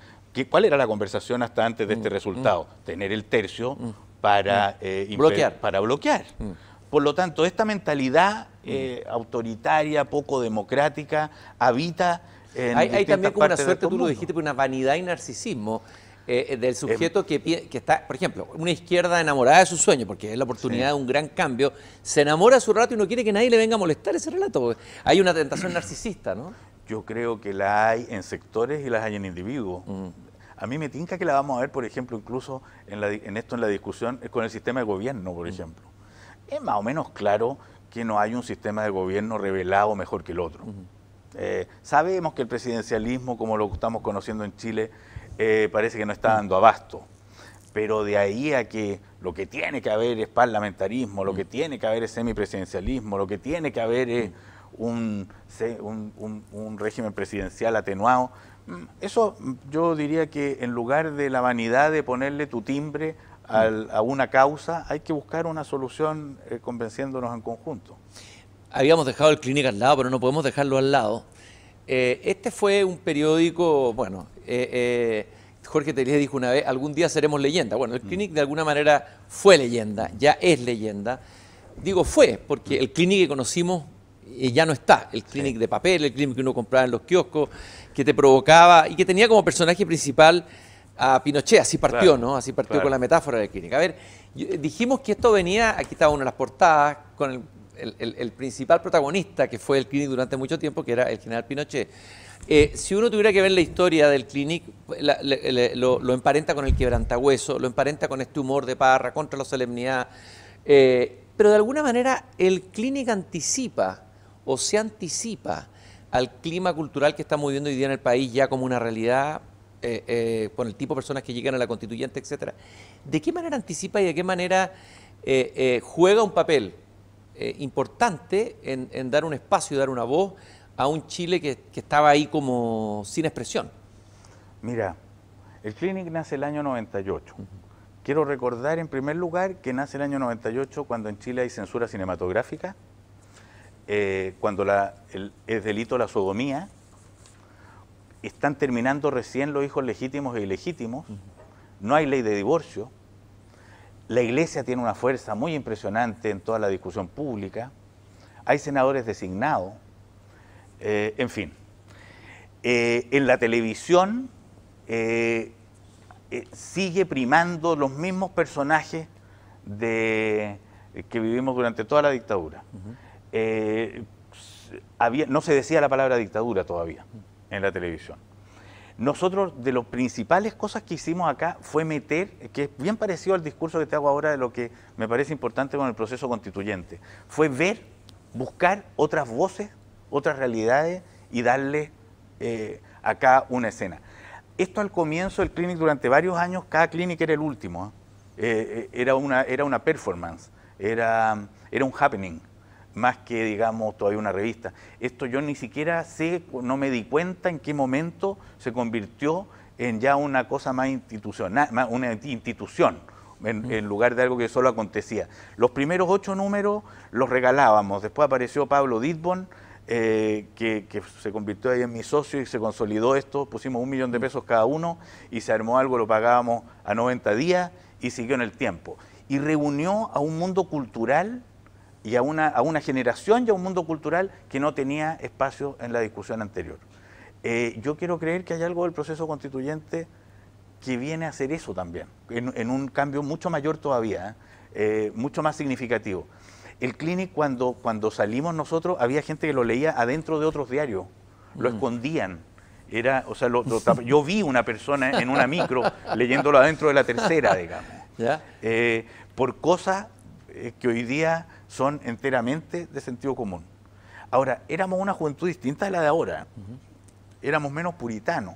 ¿Cuál era la conversación hasta antes de mm. este resultado? Tener el tercio para, mm. eh, bloquear. para bloquear. Mm. Por lo tanto, esta mentalidad eh, autoritaria, poco democrática, habita en Hay, hay también como una suerte, tú lo dijiste, una vanidad y narcisismo. Eh, del em. sujeto que, está, por ejemplo, una izquierda enamorada de su sueño, porque es la oportunidad de un gran cambio, se enamora a su rato y no quiere que nadie le venga a molestar ese relato. Hay una tentación narcisista, ¿no? Yo creo que la hay en sectores y las hay en individuos. Mm. A mí me tinca que la vamos a ver, por ejemplo, incluso en, esto, en la discusión eh, con el sistema de gobierno, por mm. ejemplo. Es más o menos claro que no hay un sistema de gobierno revelado mejor que el otro. Eh, sabemos que el presidencialismo, como lo estamos conociendo en Chile, eh, parece que no está mm. dando abasto. Pero de ahí a que lo que tiene que haber es parlamentarismo, lo mm. que tiene que haber es semipresidencialismo, lo que tiene que haber es un, régimen presidencial atenuado. Mm, eso yo diría que en lugar de la vanidad de ponerle tu timbre a una causa, hay que buscar una solución eh, convenciéndonos en conjunto. Habíamos dejado el Clinic al lado, pero no podemos dejarlo al lado. Eh, este fue un periódico, bueno, eh, Jorge Terés dijo una vez, algún día seremos leyenda. Bueno, el mm. Clinic de alguna manera fue leyenda, ya es leyenda. Digo fue, porque el Clinic que conocimos ya no está. El clinic de papel, el clinic que uno compraba en los kioscos, que te provocaba y que tenía como personaje principal a Pinochet, así partió, ¿no? Así partió con la metáfora del clinic. A ver, eh, dijimos que esto venía, aquí estaba una de las portadas, con el, principal protagonista que fue el clinic durante mucho tiempo, que era el general Pinochet. Eh, si uno tuviera que ver la historia del Clinic, lo, emparenta con el quebrantahueso, lo emparenta con este humor de parra, contra la solemnidad. Eh, pero de alguna manera el Clinic anticipa o se anticipa al clima cultural que estamos viviendo hoy día en el país ya como una realidad eh, eh, con el tipo de personas que llegan a la constituyente, etcétera? ¿De qué manera anticipa y de qué manera eh, juega un papel importante en, dar un espacio y dar una voz a un Chile que, estaba ahí como sin expresión? Mira, el Clinic nace el año 98. Quiero recordar en primer lugar que nace el año 98 cuando en Chile hay censura cinematográfica eh, cuando es delito la sodomía, están terminando recién los hijos legítimos e ilegítimos, no hay ley de divorcio, la iglesia tiene una fuerza muy impresionante en toda la discusión pública, hay senadores designados, eh, en fin. Eh, en la televisión sigue primando los mismos personajes que vivimos durante toda la dictadura. Eh, no se decía la palabra dictadura todavía en la televisión. Nosotros, de las principales cosas que hicimos acá fue meter, que es bien parecido al discurso que te hago ahora de lo que me parece importante con el proceso constituyente, fue ver, buscar otras voces, otras realidades y darle eh, acá una escena. Esto al comienzo del clinic durante varios años, cada clinic era el último, ¿eh? era, una, era una performance, era, era un happening más que, digamos, todavía una revista. Esto yo ni siquiera sé, no me di cuenta en qué momento se convirtió en ya una cosa más institucional, una institución, mm. en, lugar de algo que solo acontecía. Los primeros ocho números los regalábamos, después apareció Pablo Ditbon, eh, que, que, se convirtió ahí en mi socio y se consolidó esto, pusimos un millón de mm. pesos cada uno y se armó algo, lo pagábamos a 90 días y siguió en el tiempo. Y reunió a un mundo cultural y a una, a una generación y a un mundo cultural que no tenía espacio en la discusión anterior. Eh, yo quiero creer que hay algo del proceso constituyente que viene a hacer eso también, en, un cambio mucho mayor todavía, ¿eh? Eh, mucho más significativo. El Clinic cuando, cuando salimos nosotros había gente que lo leía adentro de otros diarios, lo mm. escondían. Era, o sea, yo vi una persona en una micro leyéndolo adentro de la tercera, digamos. por cosas que hoy día son enteramente de sentido común. Ahora, éramos una juventud distinta a la de ahora. Éramos menos puritanos.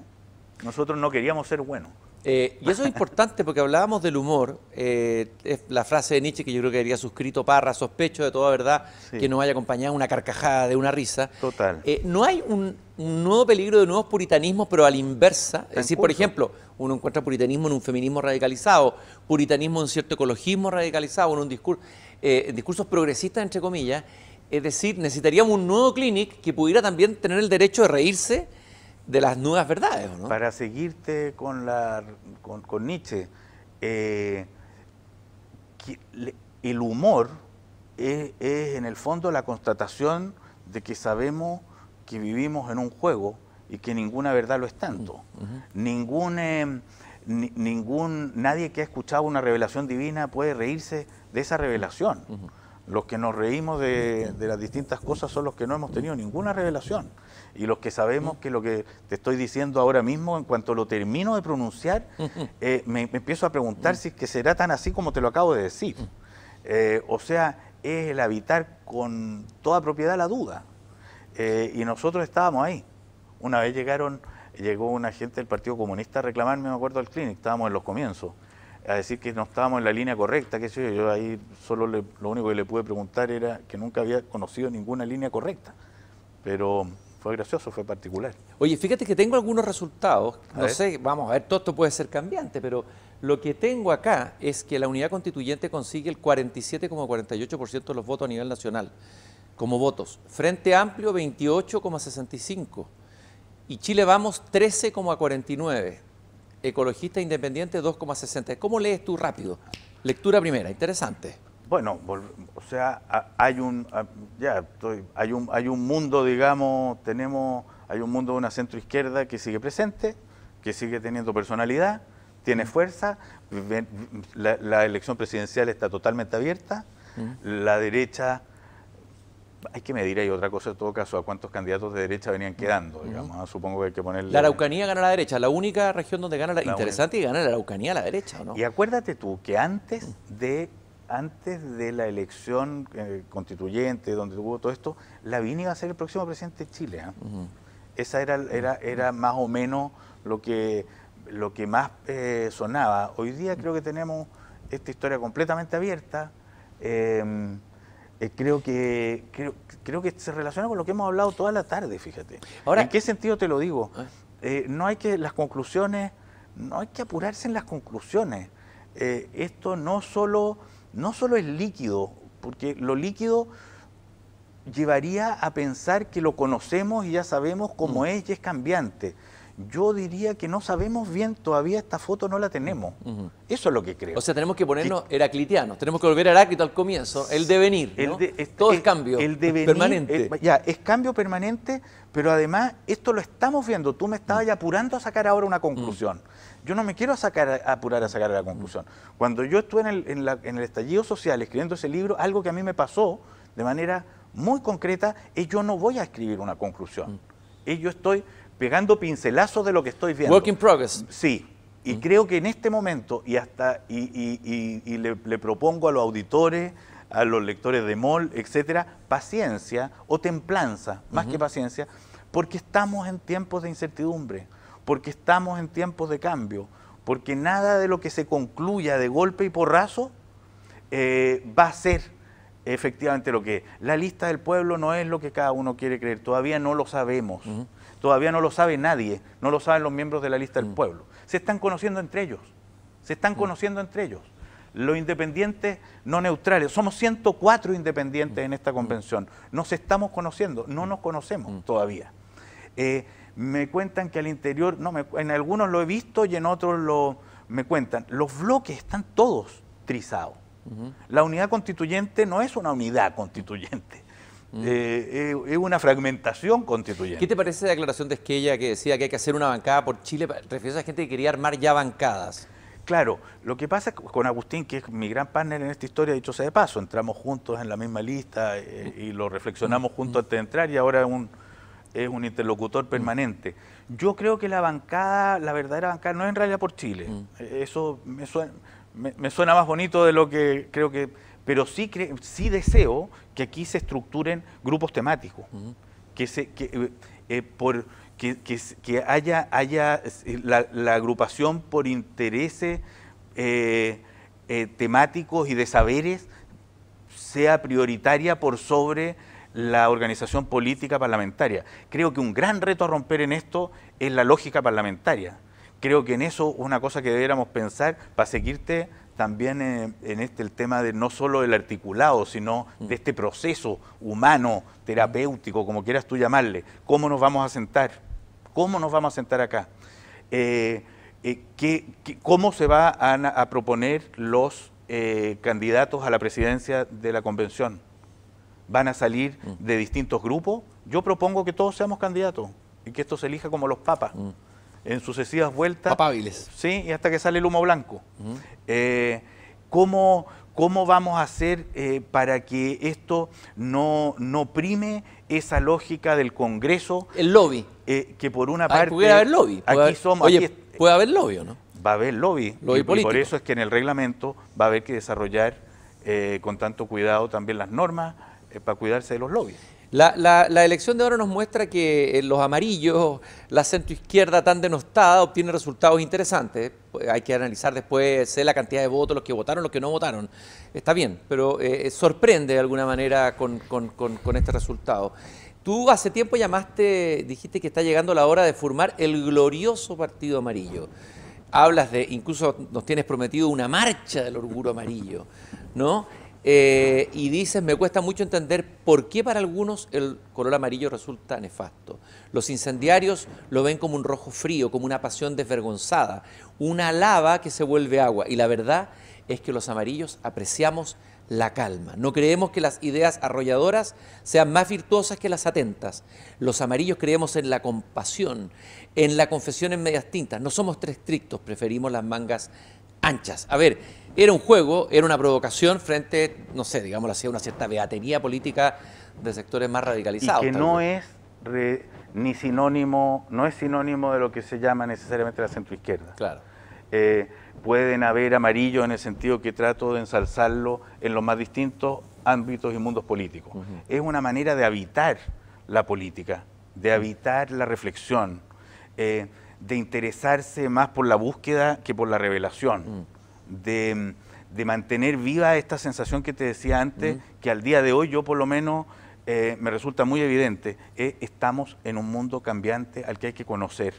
Nosotros no queríamos ser buenos. Eh, y eso es importante porque hablábamos del humor. Eh, es la frase de Nietzsche que yo creo que habría suscrito Parra, sospecho de toda verdad que no vaya acompañada una carcajada de una risa. Total. Eh, no hay un, nuevo peligro de nuevos puritanismos, pero a la inversa. es decir, por ejemplo, uno encuentra puritanismo en un feminismo radicalizado, puritanismo en cierto ecologismo radicalizado, en un discurso. Eh, discursos progresistas, entre comillas, es decir, necesitaríamos un nuevo clinic que pudiera también tener el derecho de reírse de las nuevas verdades, Para seguirte con, la, con, Nietzsche, eh, el humor es, en el fondo la constatación de que sabemos que vivimos en un juego y que ninguna verdad lo es tanto. Mm, ningún, eh, ningún, nadie que ha escuchado una revelación divina puede reírse de esa revelación. Los que nos reímos de, las distintas cosas son los que no hemos tenido ninguna revelación. Y los que sabemos que lo que te estoy diciendo ahora mismo, en cuanto lo termino de pronunciar, eh, me, empiezo a preguntar si es que será tan así como te lo acabo de decir. Eh, o sea, es el habitar con toda propiedad la duda. Eh, y nosotros estábamos ahí. Una vez llegaron, llegó un agente del Partido Comunista a reclamarme, me acuerdo, al clinic, estábamos en los comienzos a decir que no estábamos en la línea correcta, que yo, yo ahí solo lo único que le pude preguntar era que nunca había conocido ninguna línea correcta, pero fue gracioso, fue particular. Oye, fíjate que tengo algunos resultados, no sé, vamos a ver, todo esto puede ser cambiante, pero lo que tengo acá es que la unidad constituyente consigue el 47,48% de los votos a nivel nacional, como votos, Frente Amplio 28,65%. Y Chile Vamos 13,49 Ecologista Independiente 2,60. ¿Cómo lees tú rápido? Lectura primera, interesante. Bueno, o sea, hay un, ah, ya hay un, hay un mundo, digamos, tenemos, hay un mundo de una centro izquierda que sigue presente, que sigue teniendo personalidad, tiene mm. fuerza, la, elección presidencial está totalmente abierta, mm. la derecha hay que medir ahí otra cosa en todo caso, a cuántos candidatos de derecha venían quedando, digamos, supongo que hay que ponerle... La Araucanía gana la derecha, la única región donde gana la... interesante y gana la Araucanía la derecha, ¿no? Y acuérdate tú que antes de antes de la elección eh, constituyente, donde hubo todo esto, Lavín iba a ser el próximo presidente de Chile. ¿ah? Esa era, era, más o menos lo que, lo que más eh, sonaba. Hoy día creo que tenemos esta historia completamente abierta. Em, eh, creo, que, creo, creo, que se relaciona con lo que hemos hablado toda la tarde, fíjate. Ahora, ¿En qué sentido te lo digo? Ah. Eh, no hay que, las conclusiones, no hay que apurarse en las conclusiones. Eh, esto no solo, no solo es líquido, porque lo líquido llevaría a pensar que lo conocemos y ya sabemos cómo mm. es y es cambiante yo diría que no sabemos bien, todavía esta foto no la tenemos. Eso es lo que creo. O sea, tenemos que ponernos heraclitianos, tenemos que volver a Heráclito al comienzo, el devenir, todo es, cambio el devenir, permanente. ya, es cambio permanente, pero además esto lo estamos viendo, tú me estabas mm. apurando a sacar ahora una mm. conclusión. Yo no me quiero sacar, apurar a sacar la mm. conclusión. Cuando yo estuve en el, estallido social escribiendo ese libro, algo que a mí me pasó de manera muy concreta es yo no voy a escribir una conclusión. yo estoy pegando pincelazos de lo que estoy viendo. Work in progress. Sí. Y mm. creo que en este momento, y hasta y, y, y, le, propongo a los auditores, a los lectores de MOL, etcétera, paciencia o templanza, más que paciencia, porque estamos en tiempos de incertidumbre, porque estamos en tiempos de cambio, porque nada de lo que se concluya de golpe y porrazo eh, va a ser efectivamente lo que es. La lista del pueblo no es lo que cada uno quiere creer, todavía no lo sabemos todavía no lo sabe nadie, no lo saben los miembros de la lista del mm. pueblo. Se están conociendo entre ellos, se están mm. conociendo entre ellos. Los independientes no neutrales, somos 104 independientes mm. en esta convención, nos estamos conociendo, no nos conocemos todavía. Eh, me cuentan que al interior, no, me, en algunos lo he visto y en otros lo, me cuentan, los bloques están todos trizados. La unidad constituyente no es una unidad constituyente. Mm. Eh, es una fragmentación constituyente. ¿Qué te parece la declaración de Esquella que decía que hay que hacer una bancada por Chile? Refieres a gente que quería armar ya bancadas. Claro, lo que pasa con Agustín, que es mi gran partner en esta historia, dicho sea de paso, entramos juntos en la misma lista eh, y lo reflexionamos mm. juntos antes de entrar y ahora es un, es un interlocutor mm. permanente. Yo creo que la bancada, la verdadera bancada, no es en realidad por Chile. Eso me suena más bonito de lo que creo que pero sí, sí deseo que aquí se estructuren grupos temáticos, que, se, eh, eh, por, que, haya, haya eh, la, agrupación por intereses temáticos y de saberes sea prioritaria por sobre la organización política parlamentaria. Creo que un gran reto a romper en esto es la lógica parlamentaria. Creo que en eso es una cosa que debiéramos pensar para seguirte también en, este el tema de no solo el articulado, sino mm. de este proceso humano, terapéutico, como quieras tú llamarle. ¿Cómo nos vamos a sentar? ¿Cómo nos vamos a sentar acá? Eh, eh, cómo se va a, proponer los eh, candidatos a la presidencia de la convención? ¿Van a salir mm. de distintos grupos? Yo propongo que todos seamos candidatos y que esto se elija como los papas. Mm en sucesivas vueltas. Papábiles. Sí, y hasta que sale el humo blanco. Eh, ¿cómo, vamos a hacer eh, para que esto no, prime esa lógica del Congreso? El lobby. Eh, que por una ah, parte... Puede haber lobby. aquí somos... puede haber lobby no. Va a haber lobby. lobby político. por eso es que en el reglamento va a haber que desarrollar con tanto cuidado también las normas para cuidarse de los lobbies. La, elección de ahora nos muestra que eh, los amarillos, la centroizquierda tan denostada, obtiene resultados interesantes. Pues, hay que analizar después la cantidad de votos, los que votaron, los que no votaron. Está bien, pero eh, eh, sorprende de alguna manera con, con, este resultado. Tú hace tiempo llamaste, dijiste que está llegando la hora de formar el glorioso Partido Amarillo. Hablas de, incluso nos tienes prometido una marcha del orgullo amarillo, ¿no? Eh, y dices, me cuesta mucho entender por qué para algunos el color amarillo resulta nefasto. Los incendiarios lo ven como un rojo frío, como una pasión desvergonzada, una lava que se vuelve agua. Y la verdad es que los amarillos apreciamos la calma. No creemos que las ideas arrolladoras sean más virtuosas que las atentas. Los amarillos creemos en la compasión, en la confesión en medias tintas. No somos tres estrictos, preferimos las mangas anchas. A ver, era un juego, era una provocación frente, no sé, digámoslo así, a una cierta beatería política de sectores más radicalizados. que no es ni sinónimo, no es sinónimo de lo que se llama necesariamente la centroizquierda. Claro. Eh, pueden haber amarillo en el sentido que trato de ensalzarlo en los más distintos ámbitos y mundos políticos. Es una manera de habitar la política, de habitar la reflexión, eh, de interesarse más por la búsqueda que por la revelación de, mantener viva esta sensación que te decía antes, que al día de hoy yo por lo menos eh, me resulta muy evidente, estamos en un mundo cambiante al que hay que conocer.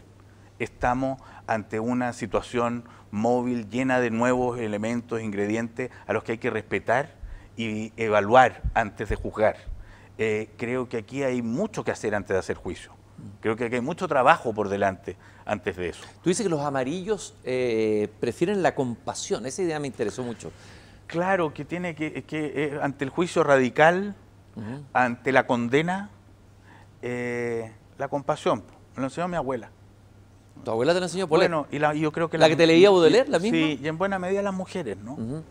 Estamos ante una situación móvil llena de nuevos elementos, ingredientes a los que hay que respetar y evaluar antes de juzgar. Eh, creo que aquí hay mucho que hacer antes de hacer juicio. Creo que hay mucho trabajo por delante antes de eso. Tú dices que los amarillos eh, prefieren la compasión, esa idea me interesó mucho. Claro, que tiene que, eh, ante el juicio radical, ante la condena, eh, la compasión. Me lo enseñó mi abuela. ¿Tu abuela te lo enseñó Bueno, y la, yo creo que... ¿La, que te leía Baudelaire, la misma? Sí, y en buena medida las mujeres, ¿no?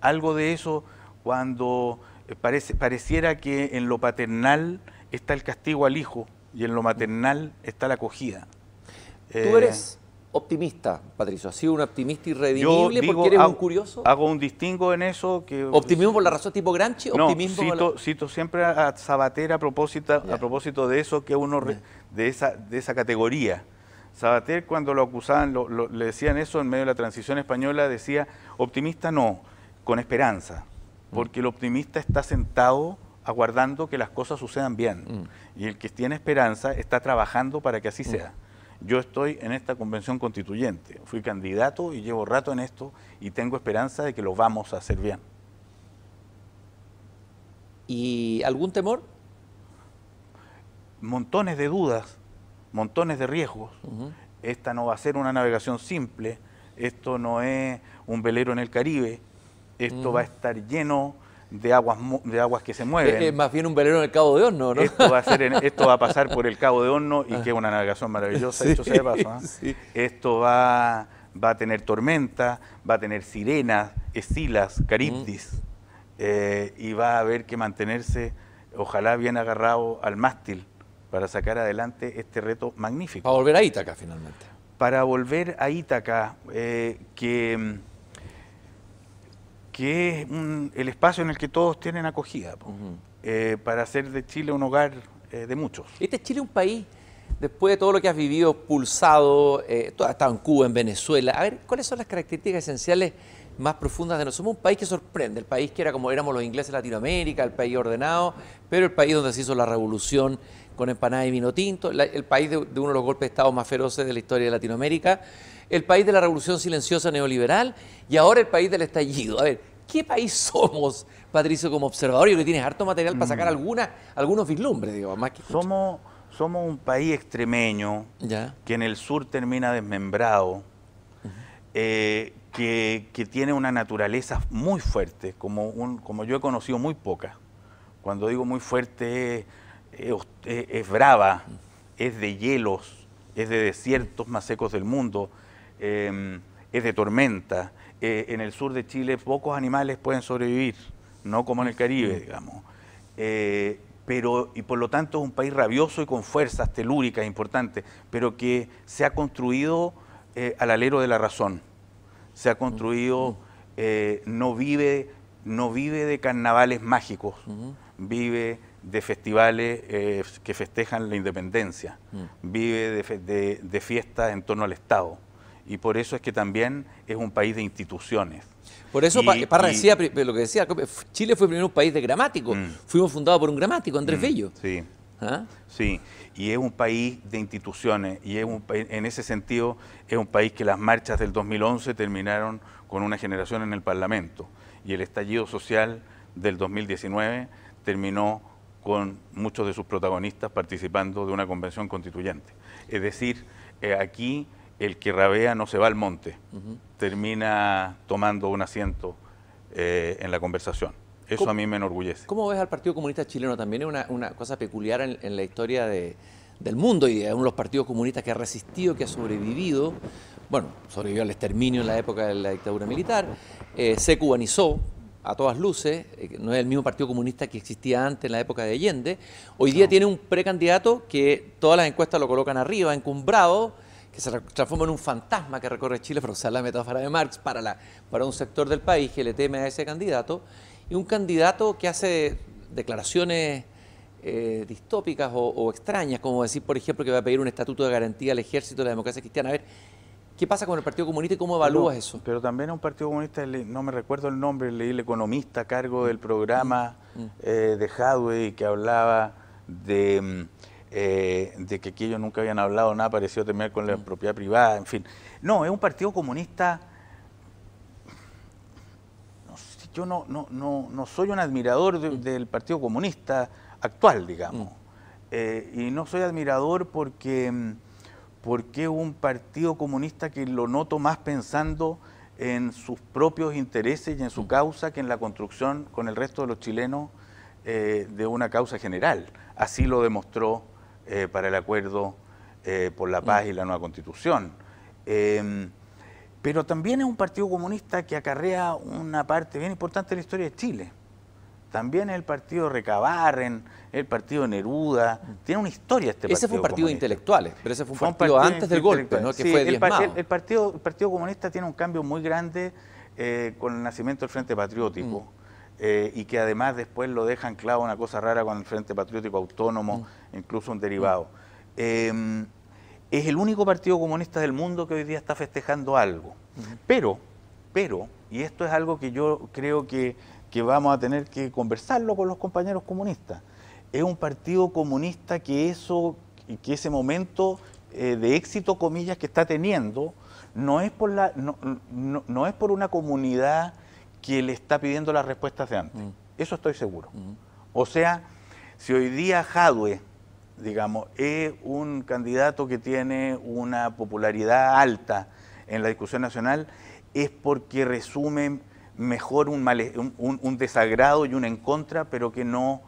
Algo de eso cuando parece, pareciera que en lo paternal está el castigo al hijo, y en lo maternal está la acogida. Tú eh, eres optimista, Patricio. ¿Has sido un optimista irredimible porque eres un curioso? Hago un distingo en eso. que ¿Optimismo por la razón tipo Granchi? No, optimismo cito, siempre a Sabater a propósito, a propósito de eso, que uno de, esa, de esa categoría. Sabater cuando lo acusaban, le decían eso en medio de la transición española, decía, optimista no, con esperanza, mm. porque el optimista está sentado aguardando que las cosas sucedan bien. Mm. Y el que tiene esperanza está trabajando para que así mm. sea. Yo estoy en esta convención constituyente, fui candidato y llevo rato en esto y tengo esperanza de que lo vamos a hacer bien. ¿Y algún temor? Montones de dudas, montones de riesgos. Esta no va a ser una navegación simple, esto no es un velero en el Caribe, esto mm. va a estar lleno de aguas, de aguas que se mueven. Es más bien un velero en el Cabo de Horno, ¿no? Esto va a, pasar por el Cabo de Horno y ah. que es una navegación maravillosa, ¿eh? Esto va, a tener tormenta, va a tener sirenas, estilas, caribdis, mm. eh, y va a haber que mantenerse, ojalá bien agarrado al mástil para sacar adelante este reto magnífico. Para volver a Ítaca finalmente. Para volver a Ítaca, eh, que mm, que es el espacio en el que todos tienen acogida, eh, para hacer de Chile un hogar eh, de muchos. Este Chile es un país, después de todo lo que has vivido, pulsado, eh, has estado en Cuba, en Venezuela, a ver, ¿cuáles son las características esenciales más profundas de nosotros? Somos un país que sorprende, el país que era como éramos los ingleses de Latinoamérica, el país ordenado, pero el país donde se hizo la revolución con empanada y vino tinto, el país de uno de los golpes de Estado más feroces de la historia de Latinoamérica el país de la revolución silenciosa neoliberal y ahora el país del estallido. A ver, ¿qué país somos, Patricio, como observador? Yo creo tienes harto material para sacar mm. alguna, algunos vislumbres, digo, más que... Somos, somos un país extremeño que en el sur termina desmembrado, eh, que, tiene una naturaleza muy fuerte, como, un, como yo he conocido muy poca. Cuando digo muy fuerte es brava, es de hielos, es de desiertos más secos del mundo, Em, es de tormenta. Eh, en el sur de Chile pocos animales pueden sobrevivir, no como en el Caribe, digamos. Eh, pero, y por lo tanto es un país rabioso y con fuerzas telúricas importantes, pero que se ha construido eh, al alero de la razón. Se ha construido, no, vive, no vive de carnavales mágicos, vive de festivales que festejan la independencia, vive de, fiestas en torno al Estado, y por eso es que también es un país de instituciones. Por eso para Parra decía lo que decía, Chile fue primero un país de gramático mm. fuimos fundados por un gramático, Andrés mm. Bello. Sí. ¿Ah? Sí, y es un país de instituciones, y en ese sentido es un país que las marchas del 2011 terminaron con una generación en el Parlamento, y el estallido social del 2019 terminó con muchos de sus protagonistas participando de una convención constituyente. Es decir, eh, aquí el que rabea no se va al monte, termina tomando un asiento eh, en la conversación. Eso a mí me enorgullece. ¿Cómo ves al Partido Comunista Chileno? También es una, cosa peculiar en, la historia del mundo y es uno de los partidos comunistas que ha resistido, que ha sobrevivido. Bueno, sobrevivió al exterminio en la época de la dictadura militar, eh, se cubanizó, a todas luces, eh, no es el mismo Partido Comunista que existía antes en la época de Allende. Hoy día tiene un precandidato que todas las encuestas lo colocan arriba, encumbrado, se transforma en un fantasma que recorre Chile, para usar la metáfora de Marx, para, la, para un sector del país que le teme a ese candidato, y un candidato que hace declaraciones eh, distópicas o, extrañas, como decir, por ejemplo, que va a pedir un estatuto de garantía al ejército de la democracia cristiana. A ver, ¿qué pasa con el Partido Comunista y cómo evalúas eso? Pero también a un Partido Comunista, no me recuerdo el nombre, leí el economista a cargo del mm, programa mm, mm. Eh, de Hadway que hablaba de... Eh, de que ellos nunca habían hablado nada parecido temer con la mm. propiedad privada, en fin. No, es un partido comunista. yo no, no, soy un admirador mm. del Partido Comunista actual, digamos. Mm. Eh, y no soy admirador porque, porque un partido comunista que lo noto más pensando en sus propios intereses y en su causa que en la construcción con el resto de los chilenos eh, de una causa general. Así lo demostró eh, para el acuerdo eh, por la paz y la nueva constitución. Em, pero también es un partido comunista que acarrea una parte bien importante de la historia de Chile. También es el partido Recabarren, el partido Neruda, tiene una historia este partido. Ese fue un partido de intelectuales, pero ese fue un, partido, antes del golpe, que fue el, el, partido, Partido Comunista tiene un cambio muy grande eh, con el nacimiento del Frente Patriótico. Mm. Eh, y que además después lo dejan clavo una cosa rara con el Frente Patriótico Autónomo, mm. incluso un derivado. Em, es el único partido comunista del mundo que hoy día está festejando algo. Mm. Pero, pero, y esto es algo que yo creo que, vamos a tener que conversarlo con los compañeros comunistas, es un partido comunista que eso, que ese momento eh, de éxito, comillas, que está teniendo, no es no es por una comunidad quien le está pidiendo las respuestas de antes. Mm. Eso estoy seguro. Mm. O sea, si hoy día Jadwe, digamos, es un candidato que tiene una popularidad alta en la discusión nacional, es porque resume mejor un, un, desagrado y un en contra, pero que no,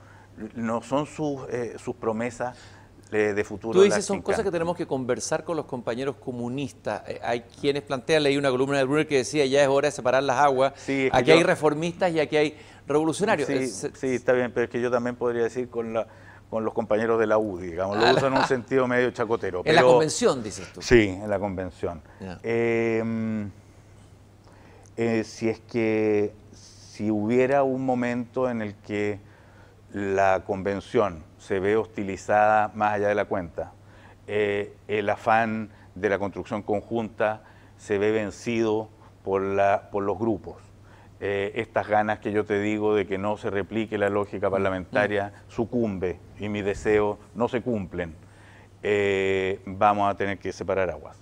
no son sus, eh, sus promesas de futuro. Tú dices, son cosas que tenemos que conversar con los compañeros comunistas. Eh, hay quienes plantean, leí una columna de Brunner que decía, ya es hora de separar las aguas. aquí hay reformistas y aquí hay revolucionarios. Sí, está bien, pero es que yo también podría decir con con los compañeros de la UDI, digamos, lo ah. usan en un sentido medio chacotero. En la convención, dices tú. Sí, en la convención. Em, eh, si es que si hubiera un momento en el que la convención se ve hostilizada más allá de la cuenta. Eh, el afán de la construcción conjunta se ve vencido por, la, por los grupos. Eh, estas ganas que yo te digo de que no se replique la lógica mm, parlamentaria mm. sucumbe y mi deseo no se cumplen. Eh, vamos a tener que separar aguas.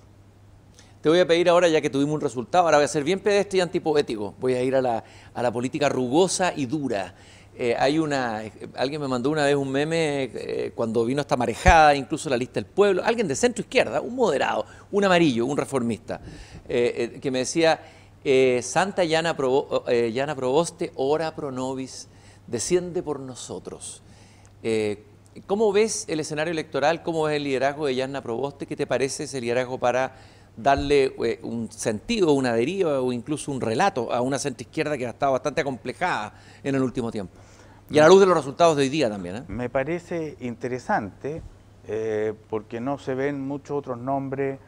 Te voy a pedir ahora, ya que tuvimos un resultado, ahora voy a ser bien pedestre y antipoético. Voy a ir a la, a la política rugosa y dura. Eh, hay una, alguien me mandó una vez un meme eh, cuando vino esta marejada, incluso la lista del pueblo, alguien de centro izquierda, un moderado, un amarillo, un reformista, eh, que me decía, Santa Yana Proboste, ora pro nobis, desciende por nosotros. ¿Cómo ves el escenario electoral? ¿Cómo ves el liderazgo de Yana Proboste? ¿Qué te parece ese liderazgo para darle un sentido, una deriva o incluso un relato a una centro izquierda que ha estado bastante acomplejada en el último tiempo? Y a la luz de los resultados de hoy día también. ¿eh? Me parece interesante eh, porque no se ven muchos otros nombres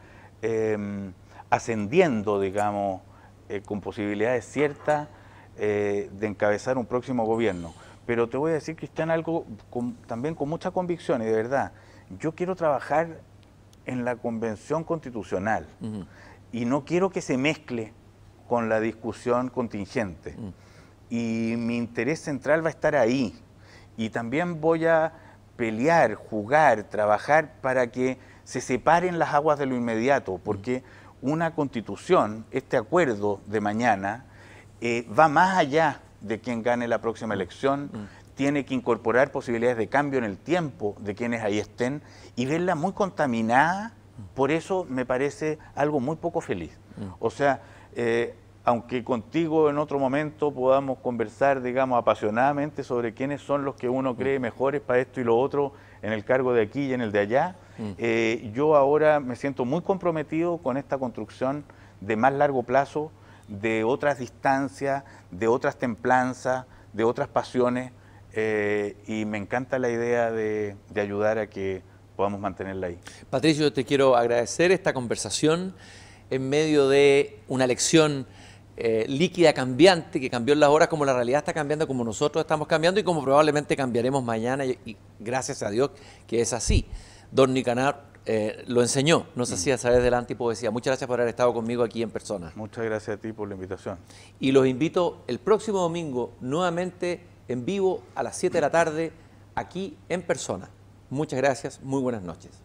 em, ascendiendo, digamos, eh, con posibilidades ciertas de encabezar un próximo gobierno. Pero te voy a decir, que en algo también con mucha convicción y de verdad. Yo quiero trabajar en la Convención Constitucional y no quiero que se mezcle con la discusión contingente y mi interés central va a estar ahí. Y también voy a pelear, jugar, trabajar para que se separen las aguas de lo inmediato, porque una constitución, este acuerdo de mañana, eh, va más allá de quien gane la próxima elección, mm. tiene que incorporar posibilidades de cambio en el tiempo de quienes ahí estén y verla muy contaminada, mm. por eso me parece algo muy poco feliz. Mm. O sea, eh, aunque contigo en otro momento podamos conversar, digamos, apasionadamente sobre quiénes son los que uno mm. cree mejores para esto y lo otro en el cargo de aquí y en el de allá, mm. eh, yo ahora me siento muy comprometido con esta construcción de más largo plazo, de otras distancias, de otras templanzas, de otras pasiones, eh, y me encanta la idea de, ayudar a que podamos mantenerla ahí. Patricio, te quiero agradecer esta conversación en medio de una lección eh, líquida, cambiante, que cambió en las horas, como la realidad está cambiando, como nosotros estamos cambiando y como probablemente cambiaremos mañana, y, gracias a Dios que es así. Don Nicanar eh, lo enseñó, no sé mm. hacía saber delante y poesía. Muchas gracias por haber estado conmigo aquí en persona. Muchas gracias a ti por la invitación. Y los invito el próximo domingo nuevamente en vivo a las 7 de la tarde aquí en persona. Muchas gracias, muy buenas noches.